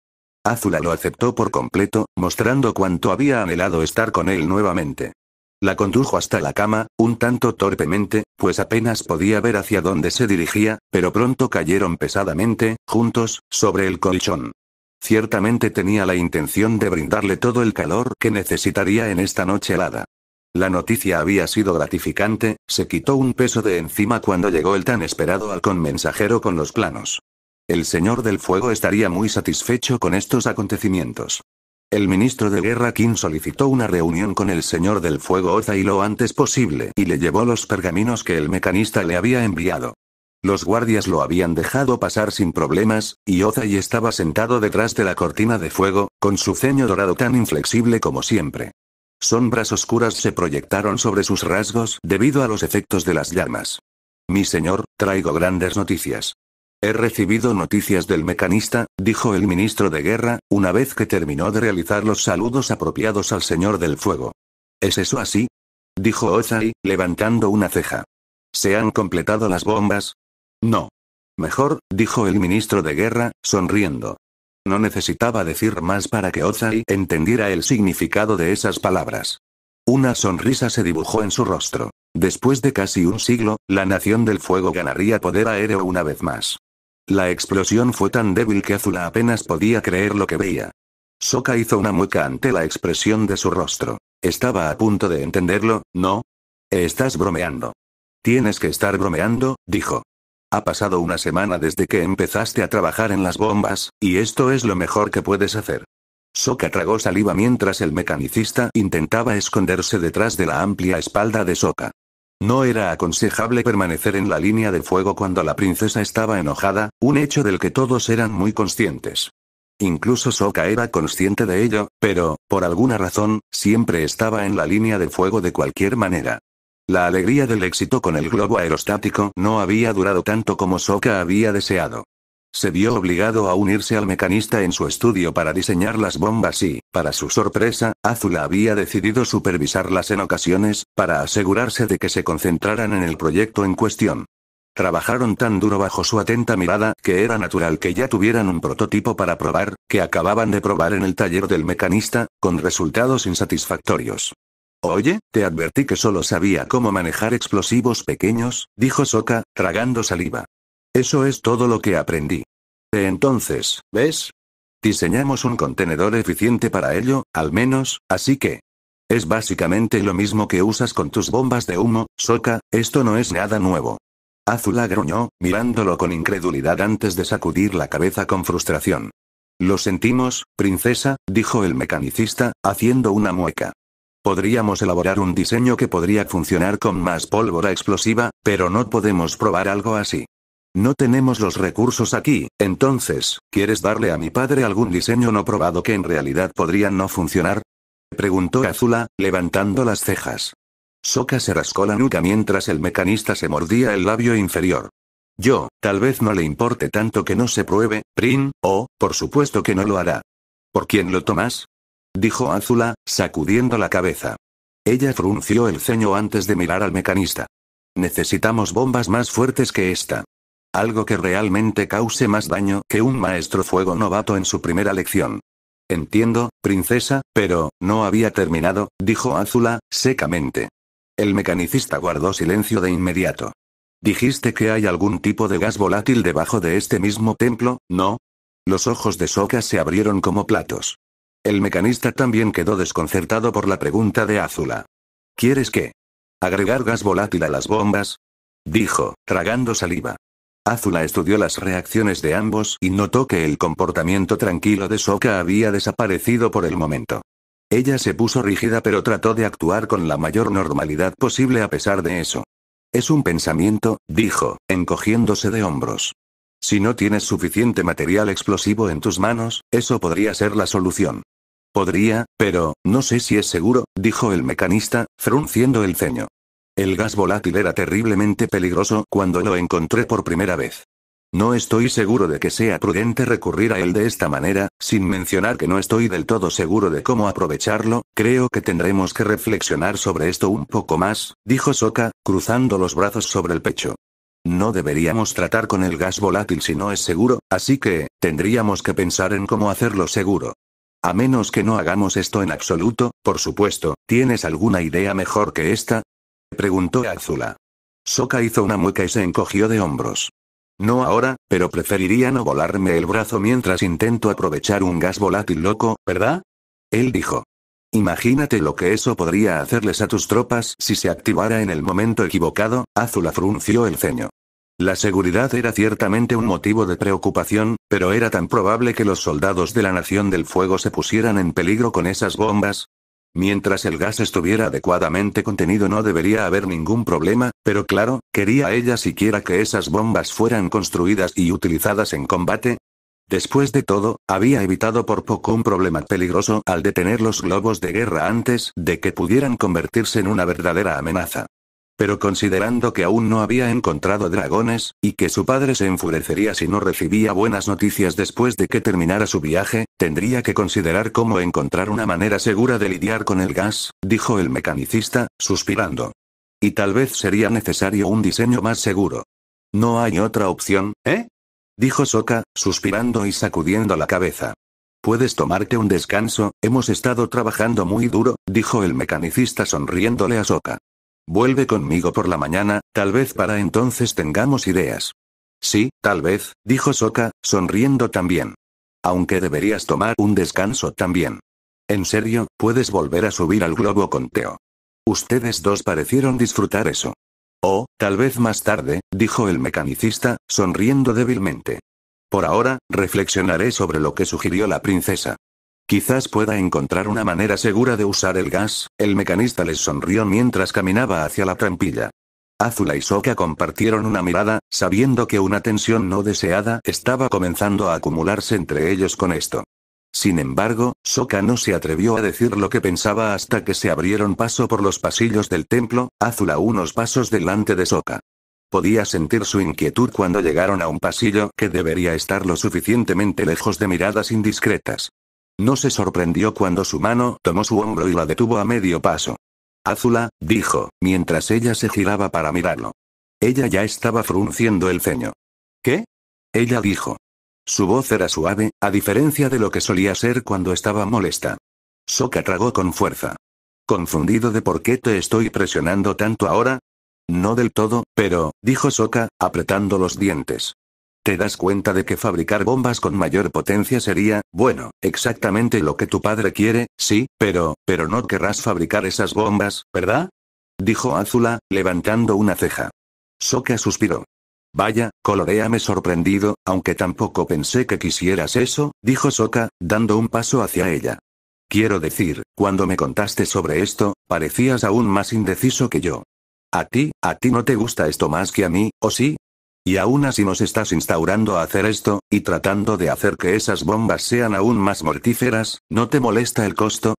Azula lo aceptó por completo, mostrando cuánto había anhelado estar con él nuevamente. La condujo hasta la cama, un tanto torpemente, pues apenas podía ver hacia dónde se dirigía, pero pronto cayeron pesadamente, juntos, sobre el colchón. Ciertamente tenía la intención de brindarle todo el calor que necesitaría en esta noche helada. La noticia había sido gratificante, se quitó un peso de encima cuando llegó el tan esperado halcón mensajero con los planos. El señor del fuego estaría muy satisfecho con estos acontecimientos. El ministro de Guerra King solicitó una reunión con el señor del fuego Oza y lo antes posible y le llevó los pergaminos que el mecanista le había enviado. Los guardias lo habían dejado pasar sin problemas, y Ozai estaba sentado detrás de la cortina de fuego, con su ceño dorado tan inflexible como siempre. Sombras oscuras se proyectaron sobre sus rasgos debido a los efectos de las llamas. Mi señor, traigo grandes noticias. He recibido noticias del mecanista, dijo el ministro de guerra, una vez que terminó de realizar los saludos apropiados al señor del fuego. ¿Es eso así? dijo Ozai, levantando una ceja. Se han completado las bombas, no. Mejor, dijo el ministro de guerra, sonriendo. No necesitaba decir más para que Ozai entendiera el significado de esas palabras. Una sonrisa se dibujó en su rostro. Después de casi un siglo, la Nación del Fuego ganaría poder aéreo una vez más. La explosión fue tan débil que Azula apenas podía creer lo que veía. Soka hizo una mueca ante la expresión de su rostro. Estaba a punto de entenderlo, ¿no? Estás bromeando. Tienes que estar bromeando, dijo. Ha pasado una semana desde que empezaste a trabajar en las bombas, y esto es lo mejor que puedes hacer. Soka tragó saliva mientras el mecanicista intentaba esconderse detrás de la amplia espalda de Soka. No era aconsejable permanecer en la línea de fuego cuando la princesa estaba enojada, un hecho del que todos eran muy conscientes. Incluso Soka era consciente de ello, pero, por alguna razón, siempre estaba en la línea de fuego de cualquier manera. La alegría del éxito con el globo aerostático no había durado tanto como Soka había deseado. Se vio obligado a unirse al mecanista en su estudio para diseñar las bombas y, para su sorpresa, Azula había decidido supervisarlas en ocasiones, para asegurarse de que se concentraran en el proyecto en cuestión. Trabajaron tan duro bajo su atenta mirada que era natural que ya tuvieran un prototipo para probar, que acababan de probar en el taller del mecanista, con resultados insatisfactorios. Oye, te advertí que solo sabía cómo manejar explosivos pequeños, dijo Soka, tragando saliva. Eso es todo lo que aprendí. Entonces, ¿ves? Diseñamos un contenedor eficiente para ello, al menos, así que... Es básicamente lo mismo que usas con tus bombas de humo, Soka, esto no es nada nuevo. Azula gruñó, mirándolo con incredulidad antes de sacudir la cabeza con frustración. Lo sentimos, princesa, dijo el mecanicista, haciendo una mueca. Podríamos elaborar un diseño que podría funcionar con más pólvora explosiva, pero no podemos probar algo así. No tenemos los recursos aquí, entonces, ¿quieres darle a mi padre algún diseño no probado que en realidad podría no funcionar? Preguntó Azula, levantando las cejas. Soka se rascó la nuca mientras el mecanista se mordía el labio inferior. Yo, tal vez no le importe tanto que no se pruebe, Prin, o, por supuesto que no lo hará. ¿Por quién lo tomas? dijo Azula, sacudiendo la cabeza. Ella frunció el ceño antes de mirar al mecanista. Necesitamos bombas más fuertes que esta. Algo que realmente cause más daño que un maestro fuego novato en su primera lección. Entiendo, princesa, pero, no había terminado, dijo Azula, secamente. El mecanicista guardó silencio de inmediato. Dijiste que hay algún tipo de gas volátil debajo de este mismo templo, ¿no? Los ojos de Soka se abrieron como platos. El mecanista también quedó desconcertado por la pregunta de Azula. ¿Quieres qué? ¿Agregar gas volátil a las bombas? Dijo, tragando saliva. Azula estudió las reacciones de ambos y notó que el comportamiento tranquilo de Soka había desaparecido por el momento. Ella se puso rígida pero trató de actuar con la mayor normalidad posible a pesar de eso. Es un pensamiento, dijo, encogiéndose de hombros. Si no tienes suficiente material explosivo en tus manos, eso podría ser la solución. Podría, pero, no sé si es seguro, dijo el mecanista, frunciendo el ceño. El gas volátil era terriblemente peligroso cuando lo encontré por primera vez. No estoy seguro de que sea prudente recurrir a él de esta manera, sin mencionar que no estoy del todo seguro de cómo aprovecharlo, creo que tendremos que reflexionar sobre esto un poco más, dijo Soka, cruzando los brazos sobre el pecho. No deberíamos tratar con el gas volátil si no es seguro, así que, tendríamos que pensar en cómo hacerlo seguro. A menos que no hagamos esto en absoluto, por supuesto, ¿tienes alguna idea mejor que esta? Preguntó Azula. Soka hizo una mueca y se encogió de hombros. No ahora, pero preferiría no volarme el brazo mientras intento aprovechar un gas volátil loco, ¿verdad? Él dijo. Imagínate lo que eso podría hacerles a tus tropas si se activara en el momento equivocado, Azula frunció el ceño. La seguridad era ciertamente un motivo de preocupación, pero era tan probable que los soldados de la Nación del Fuego se pusieran en peligro con esas bombas. Mientras el gas estuviera adecuadamente contenido no debería haber ningún problema, pero claro, ¿quería ella siquiera que esas bombas fueran construidas y utilizadas en combate? Después de todo, había evitado por poco un problema peligroso al detener los globos de guerra antes de que pudieran convertirse en una verdadera amenaza. Pero considerando que aún no había encontrado dragones, y que su padre se enfurecería si no recibía buenas noticias después de que terminara su viaje, tendría que considerar cómo encontrar una manera segura de lidiar con el gas, dijo el mecanicista, suspirando. Y tal vez sería necesario un diseño más seguro. No hay otra opción, ¿eh? dijo Soka, suspirando y sacudiendo la cabeza. Puedes tomarte un descanso, hemos estado trabajando muy duro, dijo el mecanicista sonriéndole a Soka. Vuelve conmigo por la mañana, tal vez para entonces tengamos ideas. Sí, tal vez, dijo Soka, sonriendo también. Aunque deberías tomar un descanso también. En serio, puedes volver a subir al globo con Teo. Ustedes dos parecieron disfrutar eso. Oh, tal vez más tarde, dijo el mecanicista, sonriendo débilmente. Por ahora, reflexionaré sobre lo que sugirió la princesa. Quizás pueda encontrar una manera segura de usar el gas, el mecanista les sonrió mientras caminaba hacia la trampilla. Azula y Soka compartieron una mirada, sabiendo que una tensión no deseada estaba comenzando a acumularse entre ellos con esto. Sin embargo, Soka no se atrevió a decir lo que pensaba hasta que se abrieron paso por los pasillos del templo, Azula unos pasos delante de Soka. Podía sentir su inquietud cuando llegaron a un pasillo que debería estar lo suficientemente lejos de miradas indiscretas. No se sorprendió cuando su mano tomó su hombro y la detuvo a medio paso. Azula, dijo, mientras ella se giraba para mirarlo. Ella ya estaba frunciendo el ceño. ¿Qué? Ella dijo. Su voz era suave, a diferencia de lo que solía ser cuando estaba molesta. Soka tragó con fuerza. ¿Confundido de por qué te estoy presionando tanto ahora? No del todo, pero, dijo Soka, apretando los dientes. Te das cuenta de que fabricar bombas con mayor potencia sería, bueno, exactamente lo que tu padre quiere, sí, pero, pero no querrás fabricar esas bombas, ¿verdad? Dijo Azula, levantando una ceja. Soka suspiró. Vaya, coloreame sorprendido, aunque tampoco pensé que quisieras eso, dijo Soka, dando un paso hacia ella. Quiero decir, cuando me contaste sobre esto, parecías aún más indeciso que yo. A ti, a ti no te gusta esto más que a mí, ¿o sí? Y aún así nos estás instaurando a hacer esto, y tratando de hacer que esas bombas sean aún más mortíferas, ¿no te molesta el costo?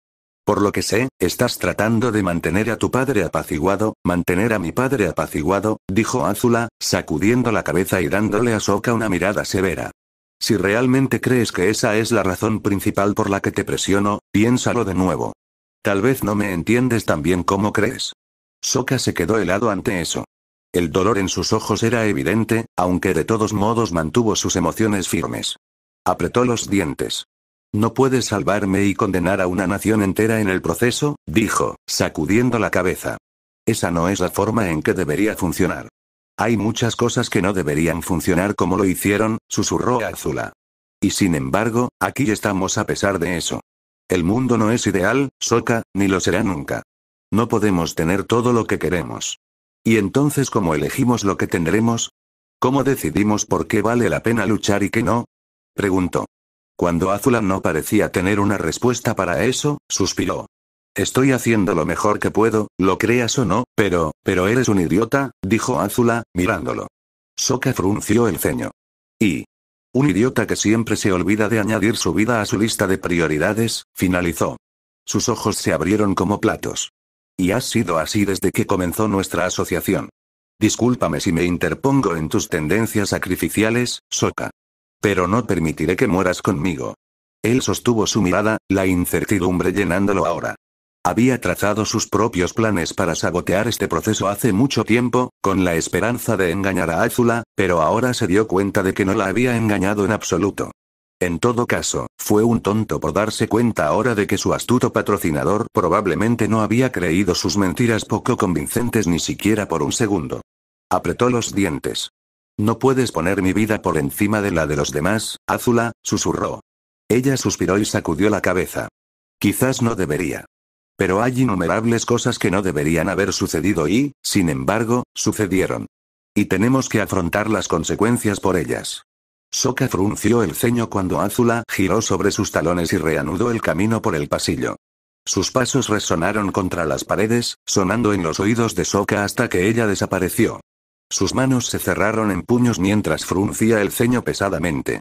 Por lo que sé, estás tratando de mantener a tu padre apaciguado, mantener a mi padre apaciguado, dijo Azula, sacudiendo la cabeza y dándole a Soka una mirada severa. Si realmente crees que esa es la razón principal por la que te presiono, piénsalo de nuevo. Tal vez no me entiendes tan bien como crees. Soka se quedó helado ante eso. El dolor en sus ojos era evidente, aunque de todos modos mantuvo sus emociones firmes. Apretó los dientes. No puedes salvarme y condenar a una nación entera en el proceso, dijo, sacudiendo la cabeza. Esa no es la forma en que debería funcionar. Hay muchas cosas que no deberían funcionar como lo hicieron, susurró Azula. Y sin embargo, aquí estamos a pesar de eso. El mundo no es ideal, Soca, ni lo será nunca. No podemos tener todo lo que queremos. Y entonces ¿cómo elegimos lo que tendremos? ¿Cómo decidimos por qué vale la pena luchar y qué no? Preguntó. Cuando Azula no parecía tener una respuesta para eso, suspiró. Estoy haciendo lo mejor que puedo, lo creas o no, pero, pero eres un idiota, dijo Azula, mirándolo. Soka frunció el ceño. Y. Un idiota que siempre se olvida de añadir su vida a su lista de prioridades, finalizó. Sus ojos se abrieron como platos. Y ha sido así desde que comenzó nuestra asociación. Discúlpame si me interpongo en tus tendencias sacrificiales, Soka. Pero no permitiré que mueras conmigo. Él sostuvo su mirada, la incertidumbre llenándolo ahora. Había trazado sus propios planes para sabotear este proceso hace mucho tiempo, con la esperanza de engañar a Azula, pero ahora se dio cuenta de que no la había engañado en absoluto. En todo caso, fue un tonto por darse cuenta ahora de que su astuto patrocinador probablemente no había creído sus mentiras poco convincentes ni siquiera por un segundo. Apretó los dientes. No puedes poner mi vida por encima de la de los demás, Azula, susurró. Ella suspiró y sacudió la cabeza. Quizás no debería. Pero hay innumerables cosas que no deberían haber sucedido y, sin embargo, sucedieron. Y tenemos que afrontar las consecuencias por ellas. Soka frunció el ceño cuando Azula giró sobre sus talones y reanudó el camino por el pasillo. Sus pasos resonaron contra las paredes, sonando en los oídos de Soka hasta que ella desapareció. Sus manos se cerraron en puños mientras fruncía el ceño pesadamente.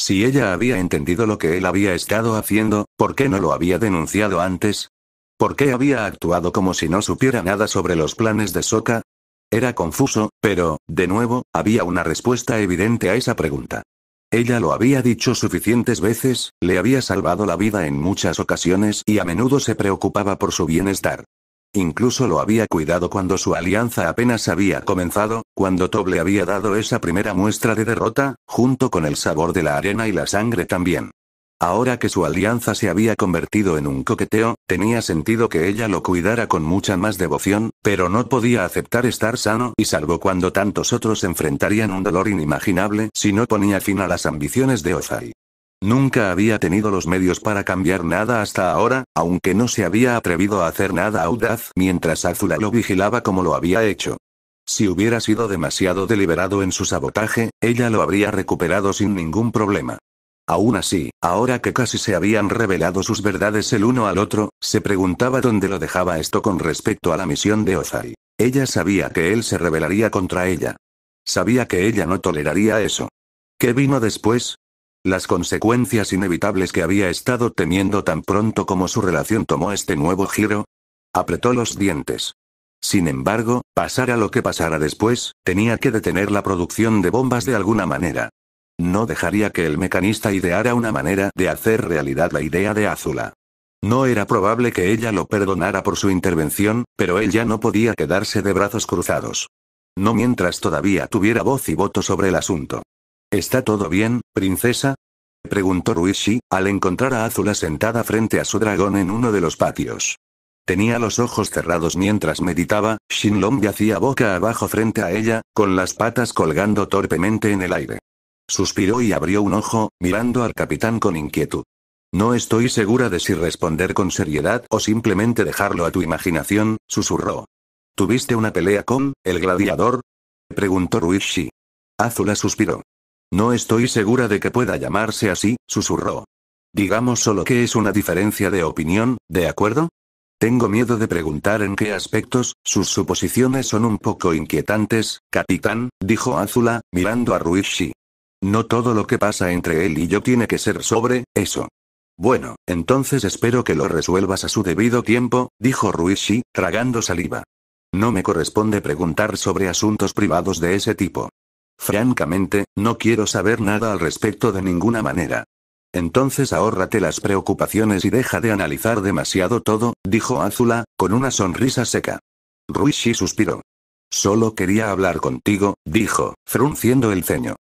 Si ella había entendido lo que él había estado haciendo, ¿por qué no lo había denunciado antes? ¿Por qué había actuado como si no supiera nada sobre los planes de Soka? Era confuso, pero, de nuevo, había una respuesta evidente a esa pregunta. Ella lo había dicho suficientes veces, le había salvado la vida en muchas ocasiones y a menudo se preocupaba por su bienestar. Incluso lo había cuidado cuando su alianza apenas había comenzado, cuando Tob le había dado esa primera muestra de derrota, junto con el sabor de la arena y la sangre también. Ahora que su alianza se había convertido en un coqueteo, tenía sentido que ella lo cuidara con mucha más devoción, pero no podía aceptar estar sano y salvo cuando tantos otros enfrentarían un dolor inimaginable si no ponía fin a las ambiciones de Ozai. Nunca había tenido los medios para cambiar nada hasta ahora, aunque no se había atrevido a hacer nada audaz mientras Azula lo vigilaba como lo había hecho. Si hubiera sido demasiado deliberado en su sabotaje, ella lo habría recuperado sin ningún problema. Aún así, ahora que casi se habían revelado sus verdades el uno al otro, se preguntaba dónde lo dejaba esto con respecto a la misión de Ozai. Ella sabía que él se rebelaría contra ella. Sabía que ella no toleraría eso. ¿Qué vino después? Las consecuencias inevitables que había estado temiendo tan pronto como su relación tomó este nuevo giro. Apretó los dientes. Sin embargo, pasara lo que pasara después, tenía que detener la producción de bombas de alguna manera. No dejaría que el mecanista ideara una manera de hacer realidad la idea de Azula. No era probable que ella lo perdonara por su intervención, pero él ya no podía quedarse de brazos cruzados. No mientras todavía tuviera voz y voto sobre el asunto. ¿Está todo bien, princesa? preguntó Ruishi, al encontrar a Azula sentada frente a su dragón en uno de los patios. Tenía los ojos cerrados mientras meditaba, Shinlong yacía boca abajo frente a ella, con las patas colgando torpemente en el aire. Suspiró y abrió un ojo, mirando al capitán con inquietud. No estoy segura de si responder con seriedad o simplemente dejarlo a tu imaginación, susurró. ¿Tuviste una pelea con el gladiador? preguntó Ruishi. Azula suspiró. No estoy segura de que pueda llamarse así, susurró. Digamos solo que es una diferencia de opinión, ¿de acuerdo? Tengo miedo de preguntar en qué aspectos, sus suposiciones son un poco inquietantes, capitán, dijo Azula, mirando a Ruishi. No todo lo que pasa entre él y yo tiene que ser sobre, eso. Bueno, entonces espero que lo resuelvas a su debido tiempo, dijo Ruishi, tragando saliva. No me corresponde preguntar sobre asuntos privados de ese tipo. Francamente, no quiero saber nada al respecto de ninguna manera. Entonces ahórrate las preocupaciones y deja de analizar demasiado todo, dijo Azula, con una sonrisa seca. Ruishi suspiró. Solo quería hablar contigo, dijo, frunciendo el ceño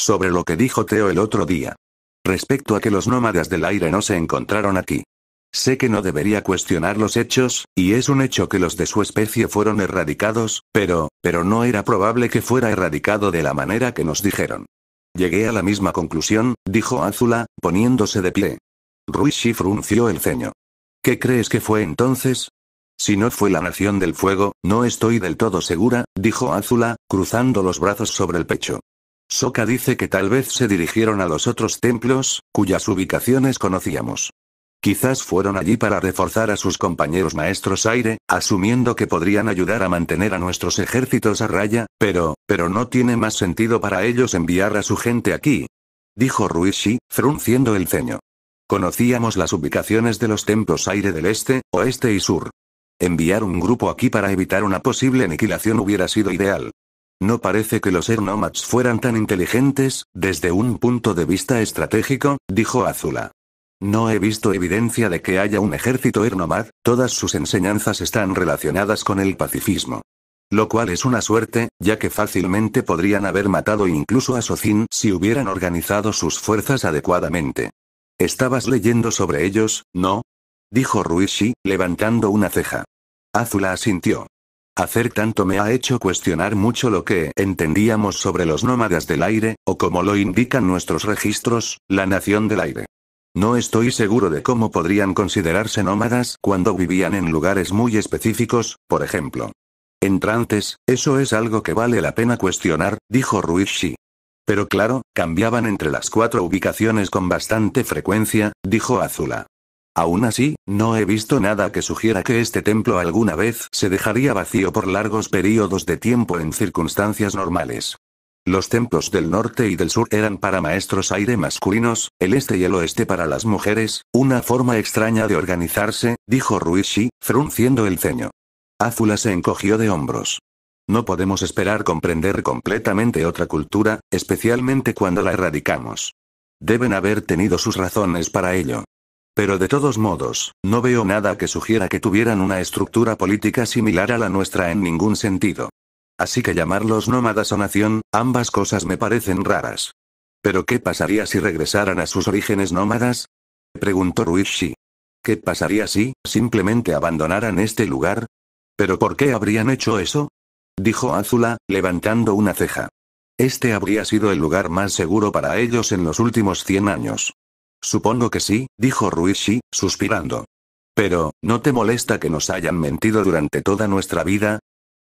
sobre lo que dijo Teo el otro día. Respecto a que los nómadas del aire no se encontraron aquí. Sé que no debería cuestionar los hechos, y es un hecho que los de su especie fueron erradicados, pero, pero no era probable que fuera erradicado de la manera que nos dijeron. Llegué a la misma conclusión, dijo Azula, poniéndose de pie. Ruishi frunció el ceño. ¿Qué crees que fue entonces? Si no fue la Nación del Fuego, no estoy del todo segura, dijo Azula, cruzando los brazos sobre el pecho. Soka dice que tal vez se dirigieron a los otros templos, cuyas ubicaciones conocíamos. Quizás fueron allí para reforzar a sus compañeros maestros aire, asumiendo que podrían ayudar a mantener a nuestros ejércitos a raya, pero, pero no tiene más sentido para ellos enviar a su gente aquí. Dijo Ruishi, frunciendo el ceño. Conocíamos las ubicaciones de los templos aire del este, oeste y sur. Enviar un grupo aquí para evitar una posible aniquilación hubiera sido ideal. No parece que los Air fueran tan inteligentes, desde un punto de vista estratégico, dijo Azula. No he visto evidencia de que haya un ejército Ernomad, todas sus enseñanzas están relacionadas con el pacifismo. Lo cual es una suerte, ya que fácilmente podrían haber matado incluso a Sozin si hubieran organizado sus fuerzas adecuadamente. ¿Estabas leyendo sobre ellos, no? Dijo Ruishi, levantando una ceja. Azula asintió. Hacer tanto me ha hecho cuestionar mucho lo que entendíamos sobre los nómadas del aire, o como lo indican nuestros registros, la nación del aire. No estoy seguro de cómo podrían considerarse nómadas cuando vivían en lugares muy específicos, por ejemplo. Entrantes, eso es algo que vale la pena cuestionar, dijo Ruishi. Pero claro, cambiaban entre las cuatro ubicaciones con bastante frecuencia, dijo Azula. Aún así, no he visto nada que sugiera que este templo alguna vez se dejaría vacío por largos periodos de tiempo en circunstancias normales. Los templos del norte y del sur eran para maestros aire masculinos, el este y el oeste para las mujeres, una forma extraña de organizarse, dijo Ruishi, frunciendo el ceño. Azula se encogió de hombros. No podemos esperar comprender completamente otra cultura, especialmente cuando la erradicamos. Deben haber tenido sus razones para ello. Pero de todos modos, no veo nada que sugiera que tuvieran una estructura política similar a la nuestra en ningún sentido. Así que llamarlos nómadas o nación, ambas cosas me parecen raras. ¿Pero qué pasaría si regresaran a sus orígenes nómadas? Preguntó Ruishi. ¿Qué pasaría si, simplemente abandonaran este lugar? ¿Pero por qué habrían hecho eso? Dijo Azula, levantando una ceja. Este habría sido el lugar más seguro para ellos en los últimos 100 años. Supongo que sí, dijo Ruishi, suspirando. Pero, ¿no te molesta que nos hayan mentido durante toda nuestra vida?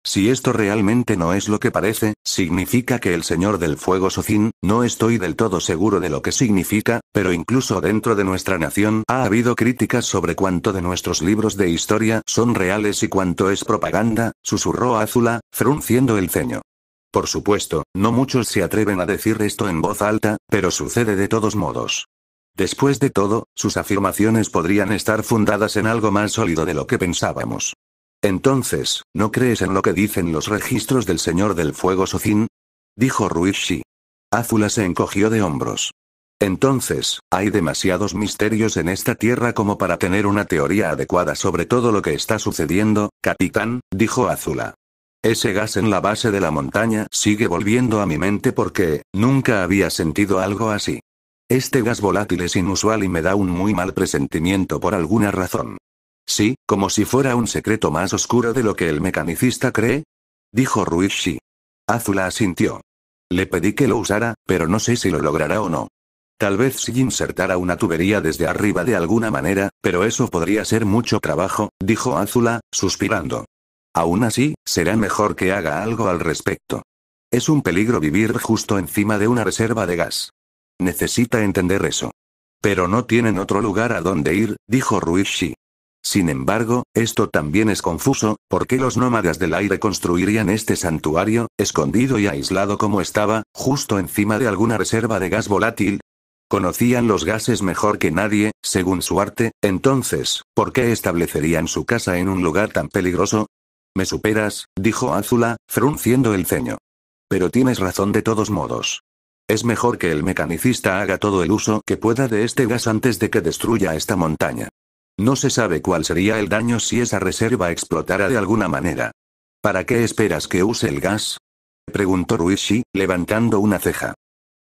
Si esto realmente no es lo que parece, significa que el Señor del Fuego Sozin, no estoy del todo seguro de lo que significa, pero incluso dentro de nuestra nación ha habido críticas sobre cuánto de nuestros libros de historia son reales y cuánto es propaganda, susurró Azula, frunciendo el ceño. Por supuesto, no muchos se atreven a decir esto en voz alta, pero sucede de todos modos. Después de todo, sus afirmaciones podrían estar fundadas en algo más sólido de lo que pensábamos. Entonces, ¿no crees en lo que dicen los registros del Señor del Fuego Sozin? Dijo Ruishi. Azula se encogió de hombros. Entonces, hay demasiados misterios en esta tierra como para tener una teoría adecuada sobre todo lo que está sucediendo, capitán, dijo Azula. Ese gas en la base de la montaña sigue volviendo a mi mente porque, nunca había sentido algo así. Este gas volátil es inusual y me da un muy mal presentimiento por alguna razón. Sí, como si fuera un secreto más oscuro de lo que el mecanicista cree. Dijo Ruishi. Azula asintió. Le pedí que lo usara, pero no sé si lo logrará o no. Tal vez si insertara una tubería desde arriba de alguna manera, pero eso podría ser mucho trabajo, dijo Azula, suspirando. Aún así, será mejor que haga algo al respecto. Es un peligro vivir justo encima de una reserva de gas. Necesita entender eso. Pero no tienen otro lugar a donde ir, dijo Ruishi. Sin embargo, esto también es confuso, ¿por qué los nómadas del aire construirían este santuario, escondido y aislado como estaba, justo encima de alguna reserva de gas volátil? Conocían los gases mejor que nadie, según su arte, entonces, ¿por qué establecerían su casa en un lugar tan peligroso? Me superas, dijo Azula, frunciendo el ceño. Pero tienes razón de todos modos. Es mejor que el mecanicista haga todo el uso que pueda de este gas antes de que destruya esta montaña. No se sabe cuál sería el daño si esa reserva explotara de alguna manera. ¿Para qué esperas que use el gas? preguntó Ruishi, levantando una ceja.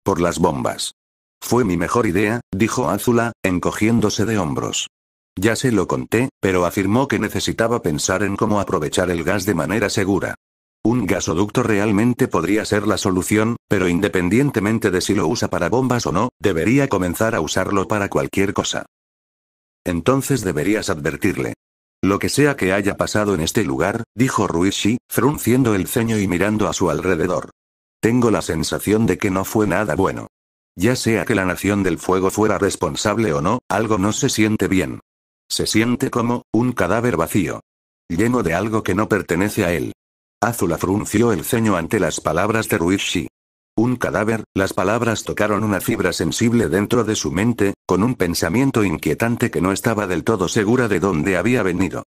Por las bombas. Fue mi mejor idea, dijo Azula, encogiéndose de hombros. Ya se lo conté, pero afirmó que necesitaba pensar en cómo aprovechar el gas de manera segura. Un gasoducto realmente podría ser la solución, pero independientemente de si lo usa para bombas o no, debería comenzar a usarlo para cualquier cosa. Entonces deberías advertirle. Lo que sea que haya pasado en este lugar, dijo Ruishi, frunciendo el ceño y mirando a su alrededor. Tengo la sensación de que no fue nada bueno. Ya sea que la Nación del Fuego fuera responsable o no, algo no se siente bien. Se siente como, un cadáver vacío. Lleno de algo que no pertenece a él. Azula frunció el ceño ante las palabras de Ruishi. Un cadáver, las palabras tocaron una fibra sensible dentro de su mente, con un pensamiento inquietante que no estaba del todo segura de dónde había venido.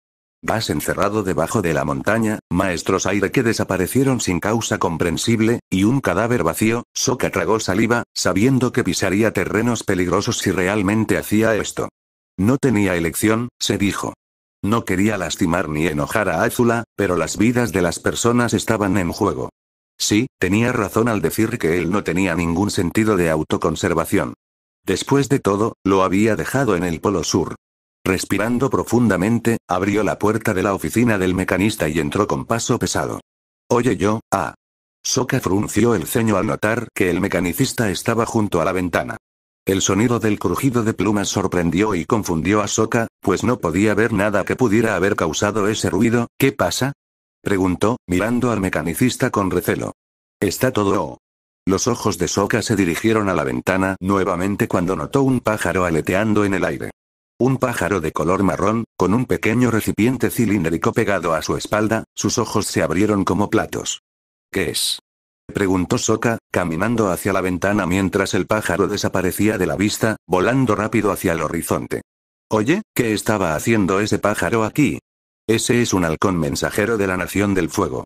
Vas encerrado debajo de la montaña, maestros aire que desaparecieron sin causa comprensible, y un cadáver vacío, Soka tragó saliva, sabiendo que pisaría terrenos peligrosos si realmente hacía esto. No tenía elección, se dijo. No quería lastimar ni enojar a Azula, pero las vidas de las personas estaban en juego. Sí, tenía razón al decir que él no tenía ningún sentido de autoconservación. Después de todo, lo había dejado en el Polo Sur. Respirando profundamente, abrió la puerta de la oficina del mecanista y entró con paso pesado. Oye yo, ah. Soka frunció el ceño al notar que el mecanicista estaba junto a la ventana. El sonido del crujido de plumas sorprendió y confundió a Soka, pues no podía ver nada que pudiera haber causado ese ruido. ¿Qué pasa? preguntó, mirando al mecanicista con recelo. Está todo. Los ojos de Soka se dirigieron a la ventana nuevamente cuando notó un pájaro aleteando en el aire. Un pájaro de color marrón, con un pequeño recipiente cilíndrico pegado a su espalda, sus ojos se abrieron como platos. ¿Qué es? preguntó Soka, caminando hacia la ventana mientras el pájaro desaparecía de la vista, volando rápido hacia el horizonte. Oye, ¿qué estaba haciendo ese pájaro aquí? Ese es un halcón mensajero de la Nación del Fuego.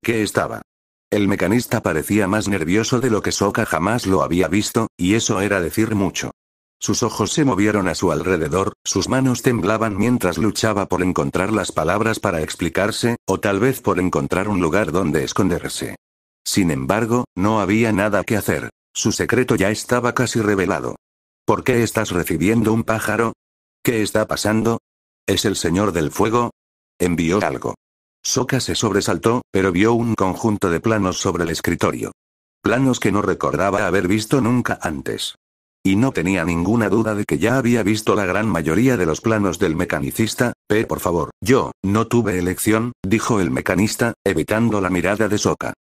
¿Qué estaba? El mecanista parecía más nervioso de lo que Soka jamás lo había visto, y eso era decir mucho. Sus ojos se movieron a su alrededor, sus manos temblaban mientras luchaba por encontrar las palabras para explicarse, o tal vez por encontrar un lugar donde esconderse. Sin embargo, no había nada que hacer. Su secreto ya estaba casi revelado. ¿Por qué estás recibiendo un pájaro? ¿Qué está pasando? ¿Es el señor del fuego? Envió algo. Soka se sobresaltó, pero vio un conjunto de planos sobre el escritorio. Planos que no recordaba haber visto nunca antes. Y no tenía ninguna duda de que ya había visto la gran mayoría de los planos del mecanicista, pero Por favor, yo, no tuve elección, dijo el mecanista, evitando la mirada de Soka.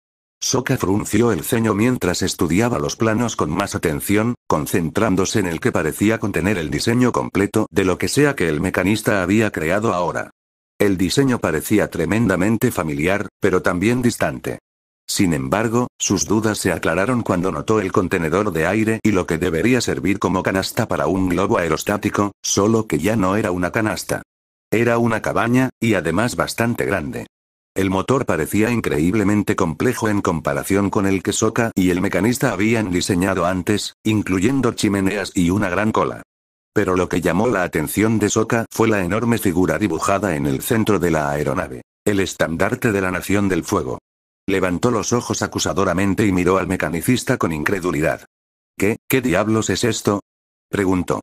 Soka frunció el ceño mientras estudiaba los planos con más atención, concentrándose en el que parecía contener el diseño completo de lo que sea que el mecanista había creado ahora. El diseño parecía tremendamente familiar, pero también distante. Sin embargo, sus dudas se aclararon cuando notó el contenedor de aire y lo que debería servir como canasta para un globo aerostático, solo que ya no era una canasta. Era una cabaña, y además bastante grande. El motor parecía increíblemente complejo en comparación con el que Soka y el mecanista habían diseñado antes, incluyendo chimeneas y una gran cola. Pero lo que llamó la atención de Soka fue la enorme figura dibujada en el centro de la aeronave, el estandarte de la Nación del Fuego. Levantó los ojos acusadoramente y miró al mecanicista con incredulidad. ¿Qué, qué diablos es esto? preguntó.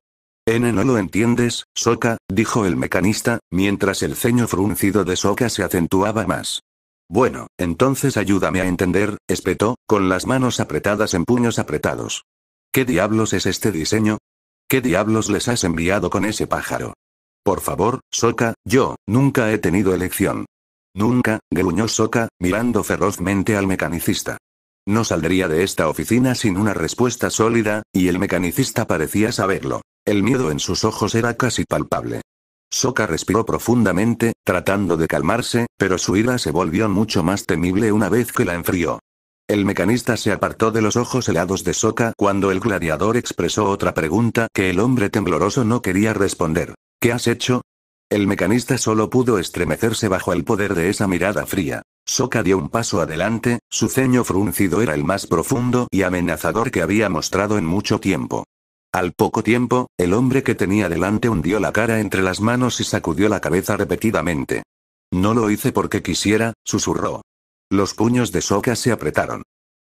N no lo entiendes, Soka, dijo el mecanista, mientras el ceño fruncido de Soca se acentuaba más. Bueno, entonces ayúdame a entender, espetó, con las manos apretadas en puños apretados. ¿Qué diablos es este diseño? ¿Qué diablos les has enviado con ese pájaro? Por favor, Soca, yo, nunca he tenido elección. Nunca, gruñó Soca, mirando ferozmente al mecanicista. No saldría de esta oficina sin una respuesta sólida, y el mecanicista parecía saberlo. El miedo en sus ojos era casi palpable. Soka respiró profundamente, tratando de calmarse, pero su ira se volvió mucho más temible una vez que la enfrió. El mecanista se apartó de los ojos helados de Soka cuando el gladiador expresó otra pregunta que el hombre tembloroso no quería responder. ¿Qué has hecho? El mecanista solo pudo estremecerse bajo el poder de esa mirada fría. Soka dio un paso adelante, su ceño fruncido era el más profundo y amenazador que había mostrado en mucho tiempo. Al poco tiempo, el hombre que tenía delante hundió la cara entre las manos y sacudió la cabeza repetidamente. No lo hice porque quisiera, susurró. Los puños de Soka se apretaron.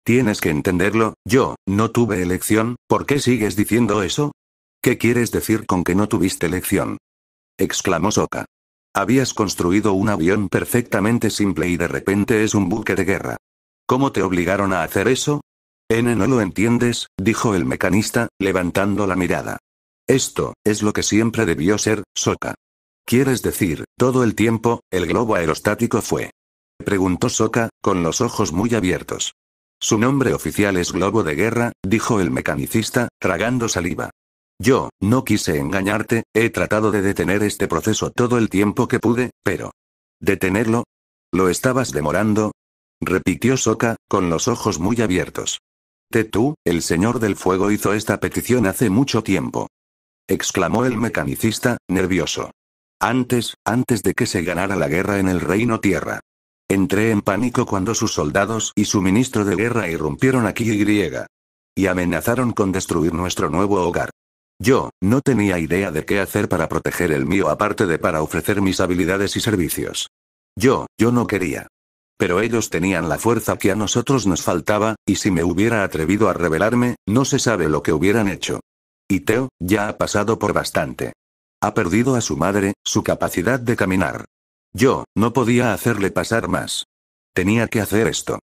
Tienes que entenderlo, yo, no tuve elección, ¿por qué sigues diciendo eso? ¿Qué quieres decir con que no tuviste elección? exclamó Soka. Habías construido un avión perfectamente simple y de repente es un buque de guerra. ¿Cómo te obligaron a hacer eso? N no lo entiendes, dijo el mecanista, levantando la mirada. Esto, es lo que siempre debió ser, Soka. Quieres decir, todo el tiempo, el globo aerostático fue. Preguntó Soka, con los ojos muy abiertos. Su nombre oficial es Globo de Guerra, dijo el mecanicista, tragando saliva. Yo, no quise engañarte, he tratado de detener este proceso todo el tiempo que pude, pero... ¿Detenerlo? ¿Lo estabas demorando? Repitió Soka, con los ojos muy abiertos. Tetú, el señor del fuego hizo esta petición hace mucho tiempo. Exclamó el mecanicista, nervioso. Antes, antes de que se ganara la guerra en el reino tierra. Entré en pánico cuando sus soldados y su ministro de guerra irrumpieron aquí y y amenazaron con destruir nuestro nuevo hogar. Yo, no tenía idea de qué hacer para proteger el mío aparte de para ofrecer mis habilidades y servicios. Yo, yo no quería. Pero ellos tenían la fuerza que a nosotros nos faltaba, y si me hubiera atrevido a rebelarme, no se sabe lo que hubieran hecho. Y Teo, ya ha pasado por bastante. Ha perdido a su madre, su capacidad de caminar. Yo, no podía hacerle pasar más. Tenía que hacer esto.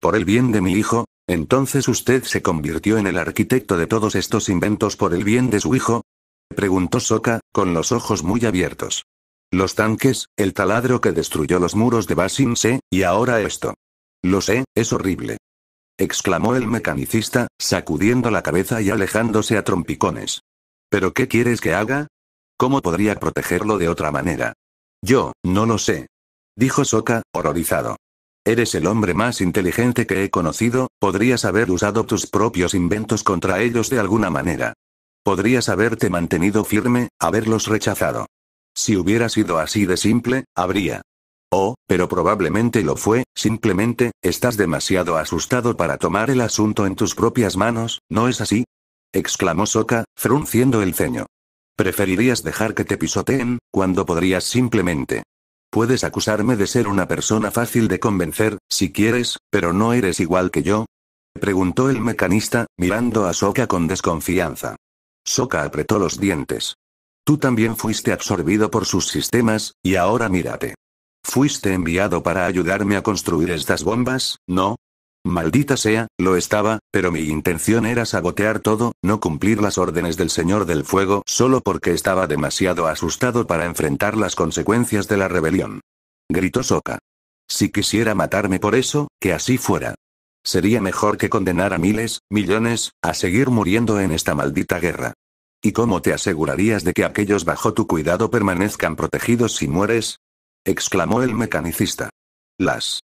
Por el bien de mi hijo, entonces usted se convirtió en el arquitecto de todos estos inventos por el bien de su hijo, preguntó Soka, con los ojos muy abiertos. Los tanques, el taladro que destruyó los muros de Basinse, y ahora esto. Lo sé, es horrible. Exclamó el mecanicista, sacudiendo la cabeza y alejándose a trompicones. ¿Pero qué quieres que haga? ¿Cómo podría protegerlo de otra manera? Yo, no lo sé. Dijo Soka, horrorizado. Eres el hombre más inteligente que he conocido, podrías haber usado tus propios inventos contra ellos de alguna manera. Podrías haberte mantenido firme, haberlos rechazado. Si hubiera sido así de simple, habría. Oh, pero probablemente lo fue, simplemente, estás demasiado asustado para tomar el asunto en tus propias manos, ¿no es así? exclamó Soka, frunciendo el ceño. Preferirías dejar que te pisoteen, cuando podrías simplemente. Puedes acusarme de ser una persona fácil de convencer, si quieres, pero no eres igual que yo. Preguntó el mecanista, mirando a Soka con desconfianza. Soka apretó los dientes. Tú también fuiste absorbido por sus sistemas, y ahora mírate. Fuiste enviado para ayudarme a construir estas bombas, ¿no? Maldita sea, lo estaba, pero mi intención era sabotear todo, no cumplir las órdenes del Señor del Fuego solo porque estaba demasiado asustado para enfrentar las consecuencias de la rebelión. Gritó Soka. Si quisiera matarme por eso, que así fuera. Sería mejor que condenar a miles, millones, a seguir muriendo en esta maldita guerra. ¿Y cómo te asegurarías de que aquellos bajo tu cuidado permanezcan protegidos si mueres? exclamó el mecanicista. Las